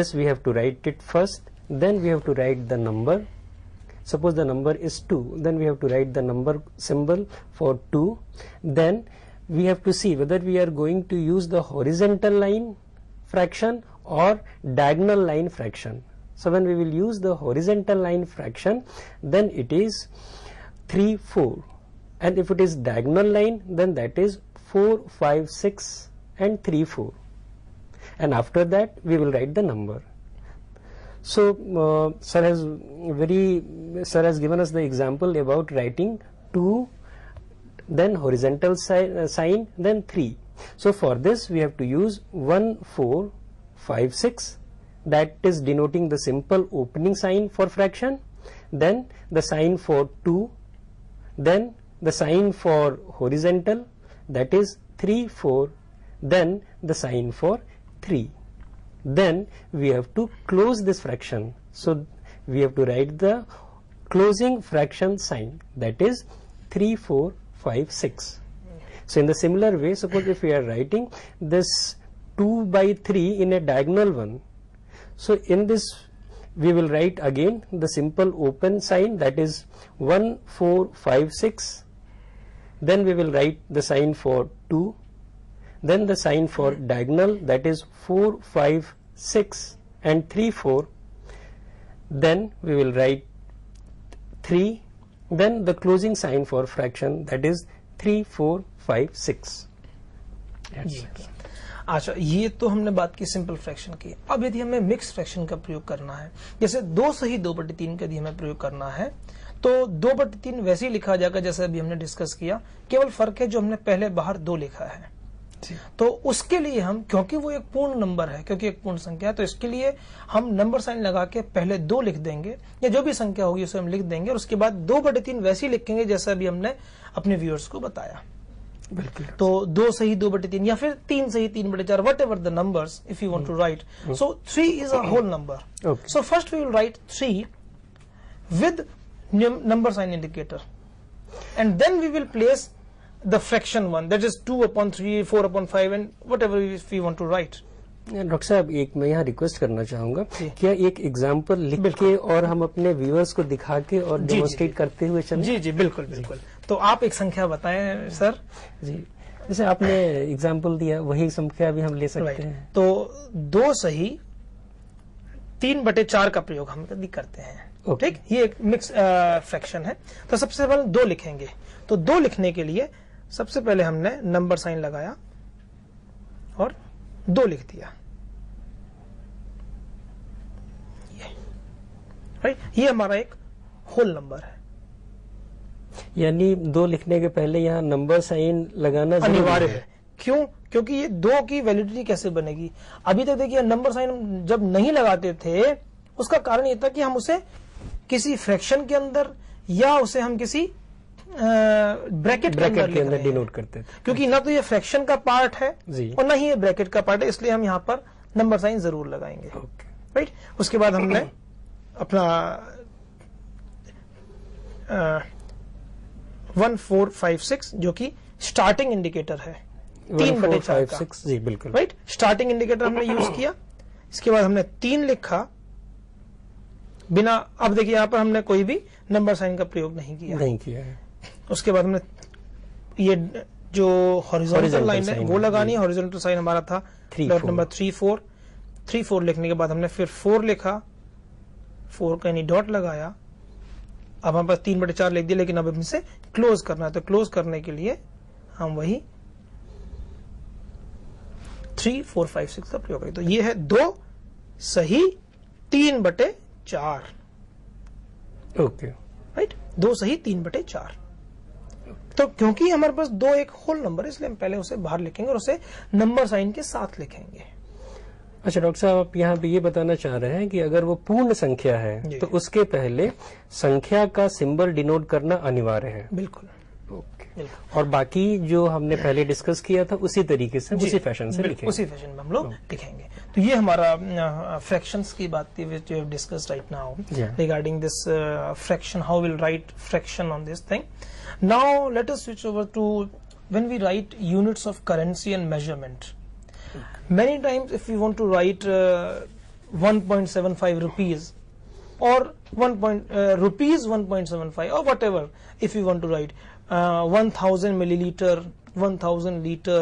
This we have to write it first, then we have to write the number Suppose the number is 2, then we have to write the number symbol for 2. Then we have to see whether we are going to use the horizontal line fraction or diagonal line fraction. So when we will use the horizontal line fraction, then it is 3, 4. And if it is diagonal line, then that is 4, 5, 6 and 3, 4. And after that, we will write the number. So, uh, sir has very sir has given us the example about writing two, then horizontal si uh, sign, then three. So, for this we have to use one, four, five, six. that is denoting the simple opening sign for fraction then the sign for 2 then the sign for horizontal that is 3 4 then the sign for 3 then we have to close this fraction so we have to write the closing fraction sign that is 3 4 5 6 so in the similar way suppose if we are writing this 2 by 3 in a diagonal one so in this we will write again the simple open sign that is 1 4 5 6 then we will write the sign for 2 then the sign for hmm. diagonal that is 4 5 6 and 3 4 then we will write 3 then the closing sign for fraction that is 3 4 5 6 अच्छा ये तो हमने बात की simple fraction की अब यदि हमें मिक्स फ्रैक्शन का प्रयोग करना है जैसे दो से ही दो बटे तीन का यदि हमें प्रयोग करना है तो दो बटे तीन वैसे ही लिखा जाएगा जैसे अभी हमने डिस्कस किया केवल फर्क है जो हमने पहले बाहर दो लिखा है तो उसके लिए हम क्योंकि वो एक पूर्ण नंबर है क्योंकि एक पूर्ण संख्या है तो इसके लिए हम नंबर साइन लगा के पहले दो लिख देंगे या जो भी संख्या होगी उसे हम लिख देंगे और उसके बाद दो बटे तीन वैसे लिखेंगे जैसे अभी हमने अपने व्यूअर्स को बताया बिल्कुल तो दो से ही दो बटे तीन या फिर तीन से ही तीन बटे चार whatever the number if you want to write so three is a whole number so first we will write three with number sign indicator and then we will place the fraction one that is 2 upon 3 4 upon 5 and whatever if we want to write doctor साहब एक मैं यहाँ request करना चाहूंगा क्या एक example लिख के और हम अपने व्यूअर्स को दिखा के और डेमोस्ट्रेट करते हुए चलें जी जी बिल्कुल बिल्कुल तो आप एक संख्या बताएं सर जी जैसे आपने एग्जांपल दिया वही संख्या भी हम ले सकते हैं तो दो सही तीन बटे चार का प्रयोग हम करते हैं ठीक ये एक मिक्स फ्रैक्शन है तो सबसे पहले दो लिखेंगे तो दो लिखने के लिए सबसे पहले हमने नंबर साइन लगाया और दो लिख दिया ये राइट ये हमारा एक होल नंबर है यानी दो लिखने के पहले यहां नंबर साइन लगाना अनिवार्य है क्यों क्योंकि ये दो की वैलिडिटी कैसे बनेगी अभी तक देखिए नंबर साइन जब नहीं लगाते थे उसका कारण ये था कि हम उसे किसी फ्रैक्शन के अंदर या उसे हम किसी ब्रैकेट ब्रैकेट के अंदर डिनोट करते थे क्योंकि ना तो ये फ्रैक्शन का पार्ट है और ना ही ये ब्रैकेट का पार्ट है इसलिए हम यहाँ पर नंबर साइन जरूर लगाएंगे राइट उसके बाद हमने अपना वन फोर फाइव सिक्स जो कि स्टार्टिंग इंडिकेटर है तीन बटे चार सिक्स जी बिल्कुल राइट स्टार्टिंग इंडिकेटर हमने यूज किया इसके बाद हमने तीन लिखा बिना अब देखिए यहां पर हमने कोई भी नंबर साइन का प्रयोग नहीं किया नहीं किया है उसके बाद हमने ये जो हॉरिजॉन्टल लाइन है वो लगानी हॉरिजॉन्टल साइन हमारा था dot number three four three four लिखने के बाद हमने फिर फोर लिखा फोर का यानी डॉट लगाया अब हमारे पास तीन बटे चार लिख दिया लेकिन अब हमसे क्लोज करना है तो क्लोज करने के लिए हम वही थ्री फोर फाइव सिक्स का प्रयोग करें तो ये है दो सही तीन बटे चार ओके राइट दो सही तीन बटे चार तो क्योंकि हमारे पास दो एक होल नंबर है इसलिए हम पहले उसे बाहर लिखेंगे और उसे नंबर साइन के साथ लिखेंगे अच्छा डॉक्टर साहब आप यहाँ पे ये बताना चाह रहे हैं कि अगर वो पूर्ण संख्या है तो उसके पहले संख्या का सिंबल डिनोट करना अनिवार्य है बिल्कुल और बाकी जो हमने पहले डिस्कस किया था उसी तरीके से उसी फैशन से लिखेंगे उसी फैशन में हम लोग लिखेंगे तो ये हमारा फ्रैक्शंस की बात थी which you have discuss right now regarding this fraction how will write fraction on this thing now let us switch over when we write units of currency and measurement many times if we want to write uh, 1.75 rupees or uh, rupees 1.75 or whatever if we want to write uh, 1000 milliliter 1000 liter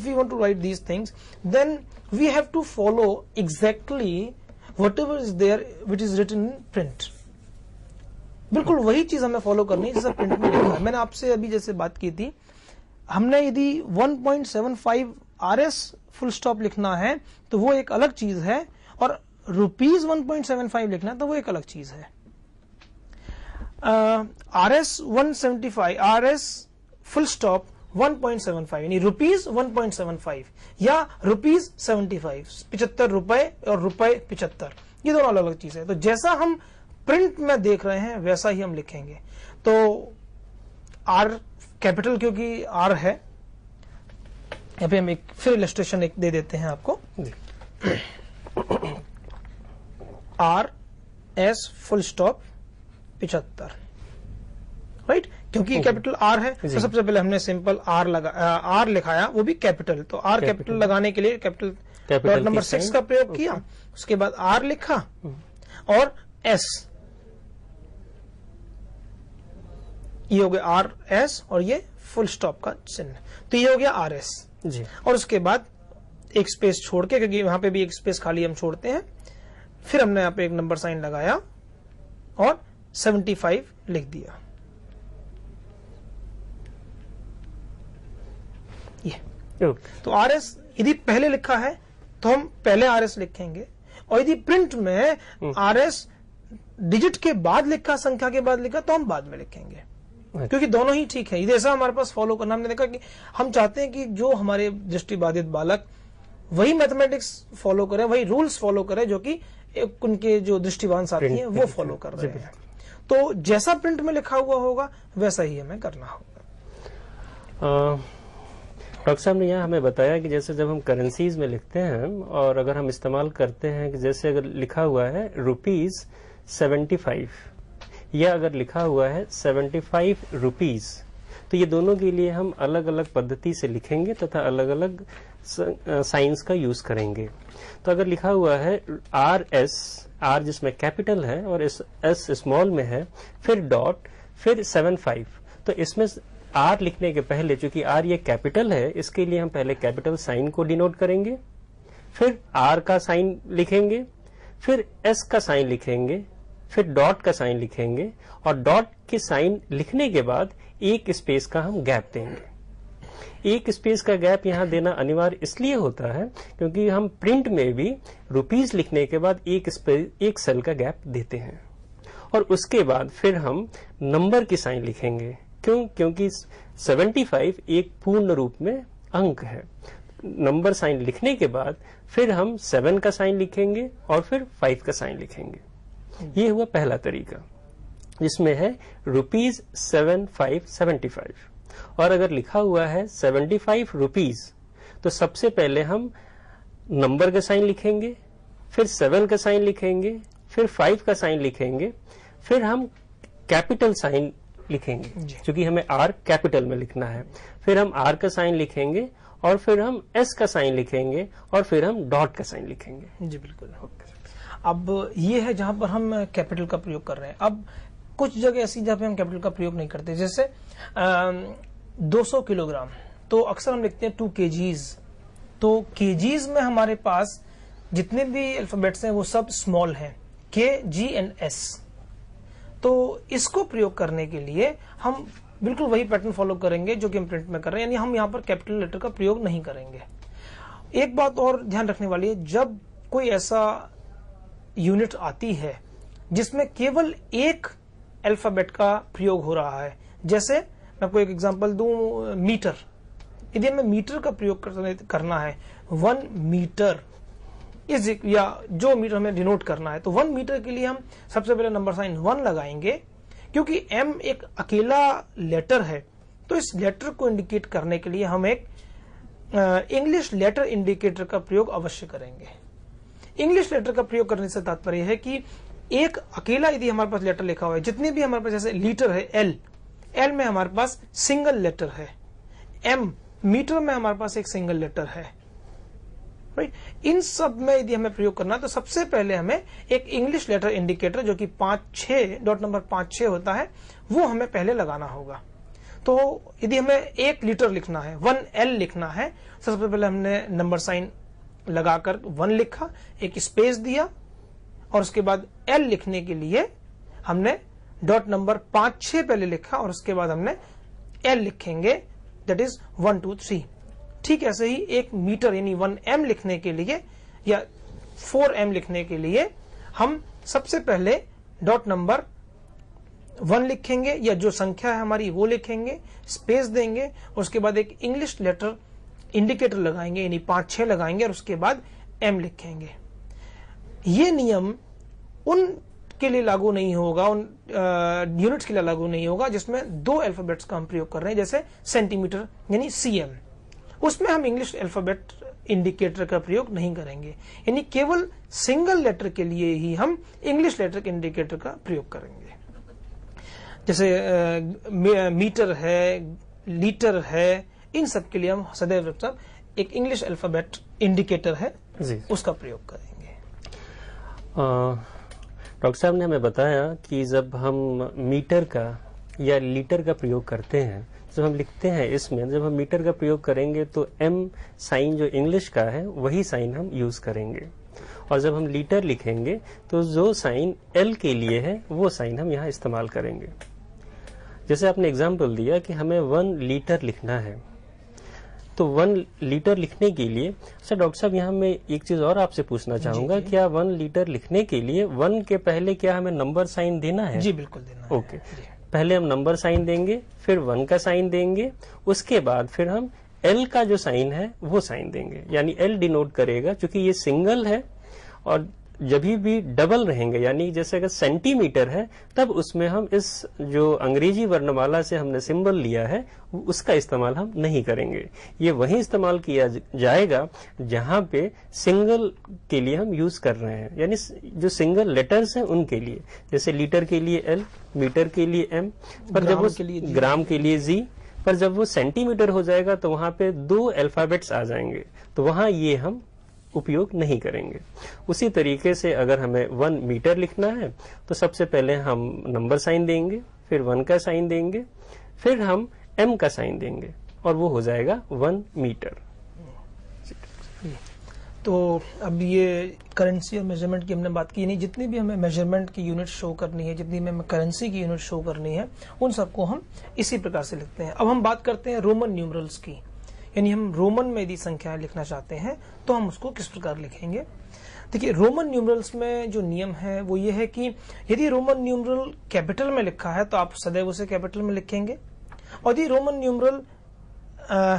if we want to write these things then we have to follow exactly whatever is there which is written in print बिल्कुल वही चीज हमें follow करनी है जैसे print में लिखा है मैंने आपसे अभी जैसे बात की थी हमने यदि 1.75 आरएस फुल स्टॉप लिखना है तो वो एक अलग चीज है और रुपीज 1.75 लिखना है तो वो एक अलग चीज है R S one seventy five R S full stop 1.75 यानी रुपीज 1.75 या रुपीज 75 पिछहत्तर रुपए और रुपए पिछहत्तर ये दोनों अलग अलग चीज है तो जैसा हम प्रिंट में देख रहे हैं वैसा ही हम लिखेंगे तो आर कैपिटल क्योंकि आर है यहाँ पे हम एक फिर इलेस्ट्रेशन एक दे देते हैं आपको आर एस फुल स्टॉप पिचहत्तर राइट क्योंकि ये कैपिटल आर है तो सबसे पहले हमने सिंपल आर लगा आर लिखाया वो भी कैपिटल तो आर कैपिटल लगाने के लिए कैपिटल नंबर सिक्स का प्रयोग किया उसके बाद आर लिखा और एस ये हो गया आर एस और ये फुल स्टॉप का चिन्ह तो ये हो गया आर एस जी और उसके बाद एक स्पेस छोड़ के क्योंकि वहां पे भी एक स्पेस खाली हम छोड़ते हैं फिर हमने यहाँ पे एक नंबर साइन लगाया और 75 लिख दिया तो आर एस यदि पहले लिखा है तो हम पहले आर एस लिखेंगे और यदि प्रिंट में आर एस डिजिट के बाद लिखा संख्या के बाद लिखा तो हम बाद में लिखेंगे क्योंकि दोनों ही ठीक है ऐसा हमारे पास फॉलो करना हमने देखा कि हम चाहते हैं कि जो हमारे दृष्टिबाधित बालक वही मैथमेटिक्स फॉलो करें वही रूल्स फॉलो करें जो कि उनके जो दृष्टिवान साथी हैं वो फॉलो कर रहे हैं तो जैसा प्रिंट में लिखा हुआ होगा वैसा ही हमें करना होगा डॉक्टर साहब ने यहाँ हमें बताया कि जैसे जब हम करेंसीज में लिखते हैं और अगर हम इस्तेमाल करते हैं कि जैसे अगर लिखा हुआ है रुपीज़ सेवेंटी फाइव या अगर लिखा हुआ है सेवेंटी फाइव रुपीज़ तो ये दोनों के लिए हम अलग अलग पद्धति से लिखेंगे तथा अलग अलग साइंस का यूज करेंगे तो अगर लिखा हुआ है आर एस आर जिसमें कैपिटल है और एस एस स्मॉल में है फिर डॉट फिर सेवन फाइव तो इसमें आर लिखने के पहले चूंकि आर ये कैपिटल है इसके लिए हम पहले कैपिटल साइन को डिनोट करेंगे फिर आर का साइन लिखेंगे फिर एस का साइन लिखेंगे फिर डॉट का साइन लिखेंगे और डॉट के साइन लिखने के बाद एक स्पेस का हम गैप देंगे एक स्पेस का गैप यहां देना अनिवार्य इसलिए होता है क्योंकि हम प्रिंट में भी रुपीज लिखने के बाद एक स्पेस एक सेल का गैप देते हैं और उसके बाद फिर हम नंबर की साइन लिखेंगे क्यों क्योंकि 75 एक पूर्ण रूप में अंक है नंबर साइन लिखने के बाद फिर हम 7 का साइन लिखेंगे और फिर 5 का साइन लिखेंगे ये हुआ पहला तरीका जिसमें है rupees seven five seventy five और अगर लिखा हुआ है सेवेंटी फाइव रुपीज तो सबसे पहले हम नंबर का साइन लिखेंगे फिर सेवन का साइन लिखेंगे फिर फाइव का साइन लिखेंगे फिर हम कैपिटल साइन लिखेंगे क्योंकि हमें आर कैपिटल में लिखना है फिर हम आर का साइन लिखेंगे और फिर हम एस का साइन लिखेंगे और फिर हम डॉट का साइन लिखेंगे जी बिल्कुल अब ये है जहां पर हम कैपिटल का प्रयोग कर रहे हैं अब कुछ जगह ऐसी जहां पे हम कैपिटल का प्रयोग नहीं करते जैसे आ, 200 किलोग्राम तो अक्सर हम लिखते हैं टू के तो के में हमारे पास जितने भी अल्फाबेट्स हैं वो सब स्मॉल हैं के जी एंड एस तो इसको प्रयोग करने के लिए हम बिल्कुल वही पैटर्न फॉलो करेंगे जो कि हम प्रिंट में कर रहे हैं यानी हम यहाँ पर कैपिटल लेटर का प्रयोग नहीं करेंगे एक बात और ध्यान रखने वाली है जब कोई ऐसा यूनिट आती है जिसमें केवल एक अल्फाबेट का प्रयोग हो रहा है जैसे मैं आपको एक एग्जांपल दू मीटर यदि हमें मीटर का प्रयोग करना है वन मीटर इस या जो मीटर हमें डिनोट करना है तो वन मीटर के लिए हम सबसे पहले नंबर साइन वन लगाएंगे क्योंकि एम एक अकेला लेटर है तो इस लेटर को इंडिकेट करने के लिए हम एक इंग्लिश लेटर इंडिकेटर का प्रयोग अवश्य करेंगे इंग्लिश लेटर का प्रयोग करने से तात्पर्य है कि एक अकेला यदि हमारे पास लेटर लिखा हुआ है जितने भी हमारे पास जैसे लीटर है एल एल में हमारे पास सिंगल लेटर है एम मीटर में हमारे पास एक सिंगल लेटर है राइट इन सब में यदि हमें प्रयोग करना है तो सबसे पहले हमें एक इंग्लिश लेटर इंडिकेटर जो कि पांच छह डॉट नंबर पांच छह होता है वो हमें पहले लगाना होगा तो यदि हमें एक लीटर लिखना है वन एल लिखना है तो सबसे पहले हमने नंबर साइन लगाकर वन लिखा एक स्पेस दिया और उसके बाद एल लिखने के लिए हमने डॉट नंबर पांच छह पहले लिखा और उसके बाद हमने एल लिखेंगे that is one two three ठीक ऐसे ही एक मीटर यानी वन एम लिखने के लिए या फोर एम लिखने के लिए हम सबसे पहले डॉट नंबर वन लिखेंगे या जो संख्या है हमारी वो लिखेंगे स्पेस देंगे उसके बाद एक इंग्लिश लेटर इंडिकेटर लगाएंगे यानी पांच छह लगाएंगे और उसके बाद एम लिखेंगे ये नियम उन के लिए लागू नहीं होगा उन यूनिट्स के लिए लागू नहीं होगा जिसमें दो अल्फाबेट्स का हम प्रयोग कर रहे हैं जैसे सेंटीमीटर यानी सीएम उसमें हम इंग्लिश अल्फ़ाबेट इंडिकेटर का प्रयोग नहीं करेंगे यानी केवल सिंगल लेटर के लिए ही हम इंग्लिश लेटर इंडिकेटर का प्रयोग करेंगे जैसे मीटर है लीटर है इन सब के लिए हम सदैव साहब एक इंग्लिश अल्फ़ाबेट इंडिकेटर है जी उसका प्रयोग करेंगे डॉक्टर साहब ने हमें बताया कि जब हम मीटर का या लीटर का प्रयोग करते हैं जब हम लिखते हैं इसमें जब हम मीटर का प्रयोग करेंगे तो एम साइन जो इंग्लिश का है वही साइन हम यूज करेंगे और जब हम लीटर लिखेंगे तो जो साइन एल के लिए है वो साइन हम यहाँ इस्तेमाल करेंगे जैसे आपने एग्जाम्पल दिया कि हमें वन लीटर लिखना है तो वन लीटर लिखने के लिए सर अच्छा डॉक्टर साहब यहाँ मैं एक चीज और आपसे पूछना चाहूंगा क्या वन लीटर लिखने के लिए वन के पहले क्या हमें नंबर साइन देना है जी बिल्कुल देना ओके पहले हम नंबर साइन देंगे फिर वन का साइन देंगे उसके बाद फिर हम एल का जो साइन है वो साइन देंगे यानी एल डिनोट करेगा क्योंकि ये सिंगल है और जब भी डबल रहेंगे यानी जैसे अगर सेंटीमीटर है तब उसमें हम इस जो अंग्रेजी वर्णमाला से हमने सिंबल लिया है उसका इस्तेमाल हम नहीं करेंगे ये वही इस्तेमाल किया जाएगा जहां पे सिंगल के लिए हम यूज कर रहे हैं यानी जो सिंगल लेटर्स हैं उनके लिए जैसे लीटर के लिए एल मीटर के लिए एम पर जब वो लिए ग्राम के लिए जी पर जब वो सेंटीमीटर हो जाएगा तो वहां पे दो अल्फाबेट्स आ जाएंगे तो वहां ये हम उपयोग नहीं करेंगे उसी तरीके से अगर हमें वन मीटर लिखना है तो सबसे पहले हम नंबर साइन देंगे फिर वन का साइन देंगे फिर हम एम का साइन देंगे और वो हो जाएगा वन मीटर तो अब ये करेंसी और मेजरमेंट की हमने बात की नहीं जितनी भी हमें मेजरमेंट की यूनिट शो करनी है जितनी भी हमें करेंसी की यूनिट शो करनी है उन सबको हम इसी प्रकार से लिखते हैं अब हम बात करते हैं रोमन न्यूमरल्स की यानी हम रोमन में यदि संख्या लिखना चाहते हैं तो हम उसको किस प्रकार लिखेंगे देखिए रोमन न्यूमरल्स में जो नियम है वो ये है कि यदि रोमन न्यूमरल कैपिटल में लिखा है तो आप सदैव उसे कैपिटल में लिखेंगे और यदि रोमन न्यूमरल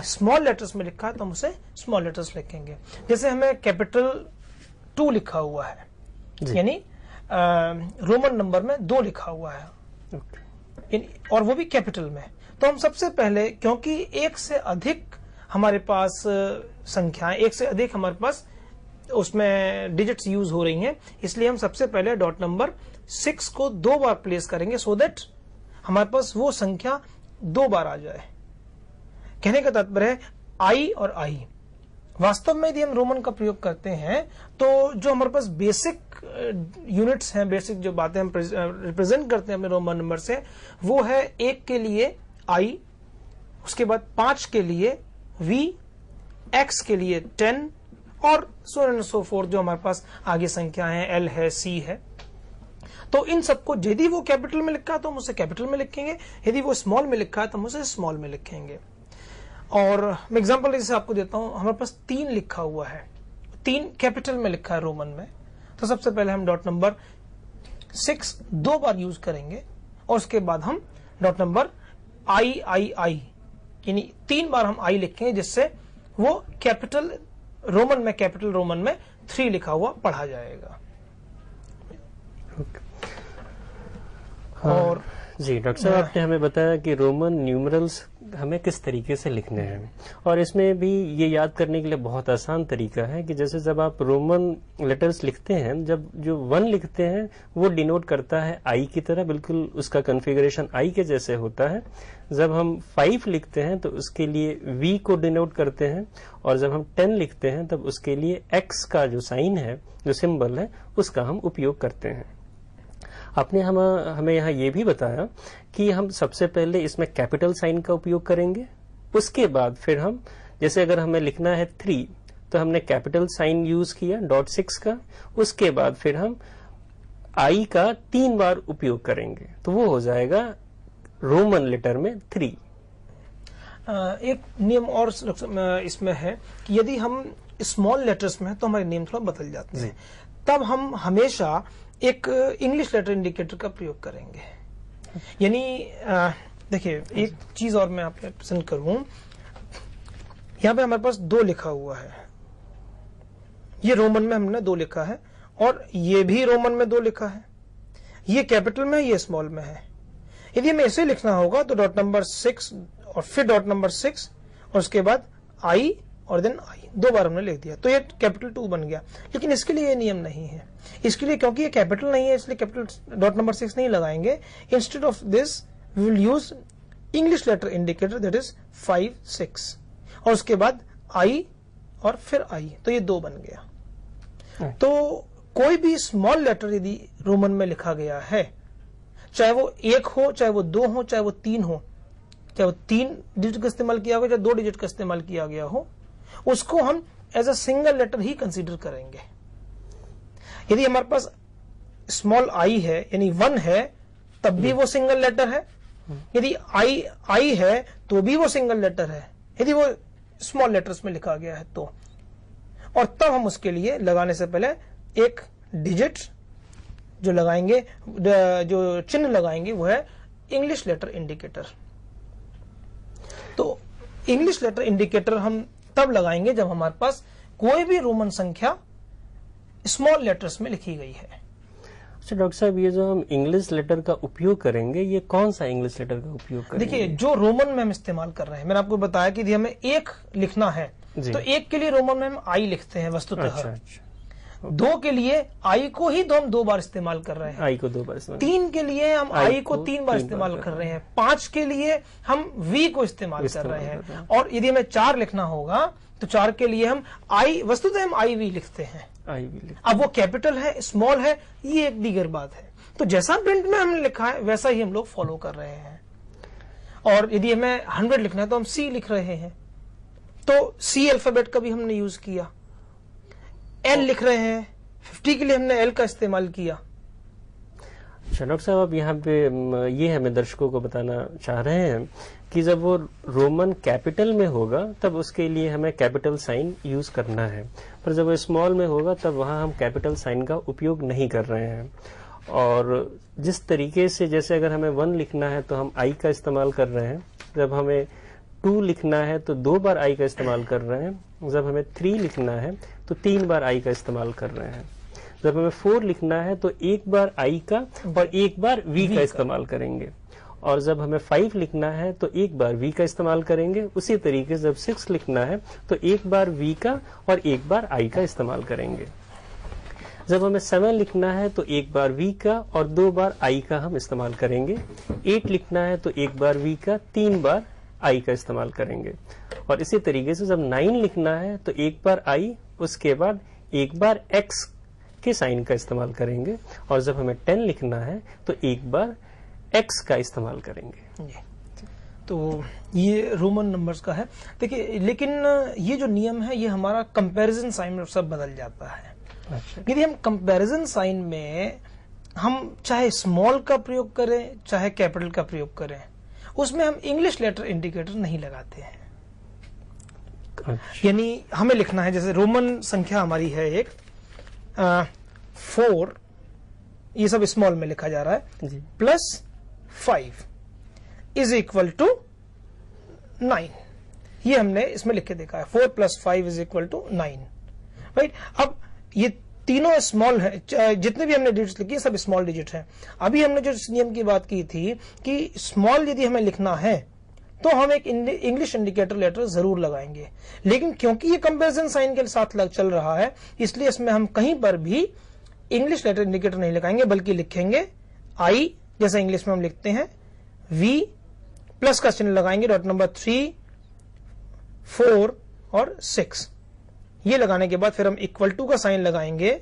स्मॉल लेटर्स में लिखा है तो हम उसे स्मॉल लेटर्स लिखेंगे जैसे हमें कैपिटल टू लिखा हुआ है यानी रोमन नंबर में दो लिखा हुआ है और वो भी कैपिटल में तो हम सबसे पहले क्योंकि एक से अधिक हमारे पास संख्याएं एक से अधिक हमारे पास उसमें डिजिट्स यूज हो रही हैं इसलिए हम सबसे पहले डॉट नंबर सिक्स को दो बार प्लेस करेंगे सो देट हमारे पास वो संख्या दो बार आ जाए कहने का तात्पर्य आई और आई वास्तव में यदि हम रोमन का प्रयोग करते हैं तो जो हमारे पास बेसिक यूनिट्स हैं बेसिक जो बातें हम रिप्रेजेंट करते हैं अपने रोमन नंबर से वो है एक के लिए आई उसके बाद पांच के लिए v एक्स के लिए टेन और सो एंड सो फोर जो हमारे पास आगे संख्या है एल है सी है तो इन सबको यदि वो कैपिटल में लिखा है तो हम उसे कैपिटल में लिखेंगे यदि वो स्मॉल में लिखा है तो हम उसे स्मॉल में लिखेंगे और मैं एग्जाम्पल जैसे आपको देता हूं हमारे पास तीन लिखा हुआ है तीन कैपिटल में लिखा है रोमन में तो सबसे पहले हम डॉट नंबर सिक्स दो बार यूज करेंगे और उसके बाद हम डॉट नंबर आई आई आई यानी तीन बार हम आई लिखेंगे जिससे वो कैपिटल रोमन में कैपिटल रोमन में थ्री लिखा हुआ पढ़ा जाएगा और हाँ। जी डॉक्टर साहब हाँ। आपने हमें बताया कि रोमन न्यूमरल्स हमें किस तरीके से लिखने हैं और इसमें भी ये याद करने के लिए बहुत आसान तरीका है कि जैसे जब आप रोमन लेटर्स लिखते हैं जब जो वन लिखते हैं वो डिनोट करता है आई की तरह बिल्कुल उसका कन्फिग्रेशन आई के जैसे होता है जब हम फाइव लिखते हैं तो उसके लिए वी को डिनोट करते हैं और जब हम टेन लिखते हैं तब उसके लिए एक्स का जो साइन है जो सिंबल है उसका हम उपयोग करते हैं आपने हम हमें यहाँ ये भी बताया कि हम सबसे पहले इसमें कैपिटल साइन का उपयोग करेंगे उसके बाद फिर हम जैसे अगर हमें लिखना है थ्री तो हमने कैपिटल साइन यूज किया डॉट सिक्स का उसके बाद फिर हम आई का तीन बार उपयोग करेंगे तो वो हो जाएगा रोमन लेटर में थ्री एक नियम और इसमें है कि यदि हम स्मॉल लेटर्स में है तो हमारे नियम थोड़ा बदल जाते हैं तब हम हमेशा एक इंग्लिश लेटर इंडिकेटर का प्रयोग करेंगे यानी uh, देखिए एक चीज और मैं आप पसंद करूं यहां पे हमारे पास दो लिखा हुआ है ये रोमन में हमने दो लिखा है और ये भी रोमन में दो लिखा है ये कैपिटल में है ये स्मॉल में है यदि हमें ऐसे लिखना होगा तो डॉट नंबर सिक्स और फिर डॉट नंबर सिक्स और उसके बाद आई और देन आई दो बार हमने लिख दिया तो ये कैपिटल टू बन गया लेकिन इसके लिए ये नियम नहीं है इसके लिए क्योंकि ये कैपिटल नहीं है इसलिए कैपिटल डॉट नंबर सिक्स नहीं लगाएंगे instead of this we will use English letter indicator that is five six और उसके बाद आई और फिर आई तो ये दो बन गया हाँ। तो कोई भी स्मॉल लेटर यदि रोमन में लिखा गया है चाहे वो एक हो चाहे वो दो हो चाहे वो तीन हो चाहे वो तीन डिजिट का इस्तेमाल किया हो चाहे दो डिजिट का इस्तेमाल किया गया हो उसको हम एज अ सिंगल लेटर ही कंसिडर करेंगे यदि हमारे पास स्मॉल आई है यानी वन है तब भी हम्म। वो सिंगल लेटर है यदि आई आई है तो भी वो सिंगल लेटर है यदि वो स्मॉल लेटर्स में लिखा गया है तो और तब हम उसके लिए लगाने से पहले एक डिजिट जो लगाएंगे जो चिन्ह लगाएंगे वो है इंग्लिश लेटर इंडिकेटर तो इंग्लिश लेटर इंडिकेटर हम तब लगाएंगे जब हमारे पास कोई भी रोमन संख्या स्मॉल लेटर्स में लिखी गई है अच्छा डॉक्टर साहब ये जो हम इंग्लिश लेटर का उपयोग करेंगे ये कौन सा इंग्लिश लेटर का उपयोग करेंगे देखिए जो रोमन में हम इस्तेमाल कर रहे हैं मैंने आपको बताया कि हमें एक लिखना है तो एक के लिए रोमन में हम आई लिखते हैं वस्तुतः अच्छा, अच्छा। दो के लिए आई को ही दो तो हम दो बार इस्तेमाल कर रहे हैं आई को दो बार इस्तेमाल तीन के लिए हम आई को तीन बार इस्तेमाल कर रहे हैं पांच के लिए हम वी को इस्तेमाल कर रहे हैं और यदि हमें चार लिखना होगा तो चार के लिए हम आई वस्तुतः हम आई वी लिखते हैं आई वी अब वो कैपिटल है स्मॉल है ये एक दीगर बात है तो जैसा प्रिंट में हमने लिखा है वैसा ही हम लोग फॉलो कर रहे हैं और यदि हमें हंड्रेड लिखना है तो हम सी लिख रहे हैं तो सी अल्फाबेट का भी हमने यूज किया एल लिख रहे हैं फिफ्टी के लिए हमने एल का इस्तेमाल किया अच्छा डॉक्टर साहब आप यहाँ पे ये हमें दर्शकों को बताना चाह रहे हैं कि जब वो रोमन कैपिटल में होगा तब उसके लिए हमें कैपिटल साइन यूज करना है पर जब वो स्मॉल में होगा तब वहाँ हम कैपिटल साइन का उपयोग नहीं कर रहे हैं और जिस तरीके से जैसे अगर हमें वन लिखना है तो हम आई का इस्तेमाल कर रहे हैं जब हमें टू लिखना है तो दो बार आई का इस्तेमाल कर रहे हैं जब हमें थ्री लिखना है तो तीन बार आई का इस्तेमाल कर रहे हैं जब हमें फोर लिखना है तो एक बार आई का और एक बार वी का इस्तेमाल करेंगे और जब हमें फाइव लिखना है तो एक बार वी का इस्तेमाल करेंगे उसी तरीके जब सिक्स लिखना है तो एक बार वी का और एक बार आई का इस्तेमाल करेंगे जब हमें सेवन लिखना है तो एक बार वी का और दो बार आई का हम इस्तेमाल करेंगे एट लिखना है तो एक बार वी का तीन बार आई का इस्तेमाल करेंगे और इसी तरीके से जब नाइन लिखना है तो एक बार आई उसके बाद एक बार एक्स के साइन का इस्तेमाल करेंगे और जब हमें टेन लिखना है तो एक बार एक्स का इस्तेमाल करेंगे तो ये रोमन नंबर्स का है देखिए लेकिन ये जो नियम है ये हमारा कंपैरिजन साइन में सब बदल जाता है अच्छा। यदि हम कंपैरिजन साइन में हम चाहे स्मॉल का प्रयोग करें चाहे कैपिटल का प्रयोग करें उसमें हम इंग्लिश लेटर इंडिकेटर नहीं लगाते हैं अच्छा। यानी हमें लिखना है जैसे रोमन संख्या हमारी है एक आ, फोर ये सब स्मॉल में लिखा जा रहा है plus five is equal to nine ये हमने इसमें लिख के देखा है four plus five is equal to nine right अब ये तीनों स्मॉल है जितने भी हमने डिजिट लिखी सब स्मॉल डिजिट है अभी हमने जो नियम की बात की थी कि स्मॉल यदि हमें लिखना है तो हम एक इंग्लिश इंडिकेटर लेटर जरूर लगाएंगे लेकिन क्योंकि ये कंपेरिजन साइन के साथ लग चल रहा है इसलिए इसमें हम कहीं पर भी इंग्लिश लेटर इंडिकेटर नहीं लगाएंगे बल्कि लिखेंगे आई जैसे इंग्लिश में हम लिखते हैं वी प्लस का चिन्ह लगाएंगे डॉट नंबर थ्री फोर और सिक्स ये लगाने के बाद फिर हम इक्वल टू का साइन लगाएंगे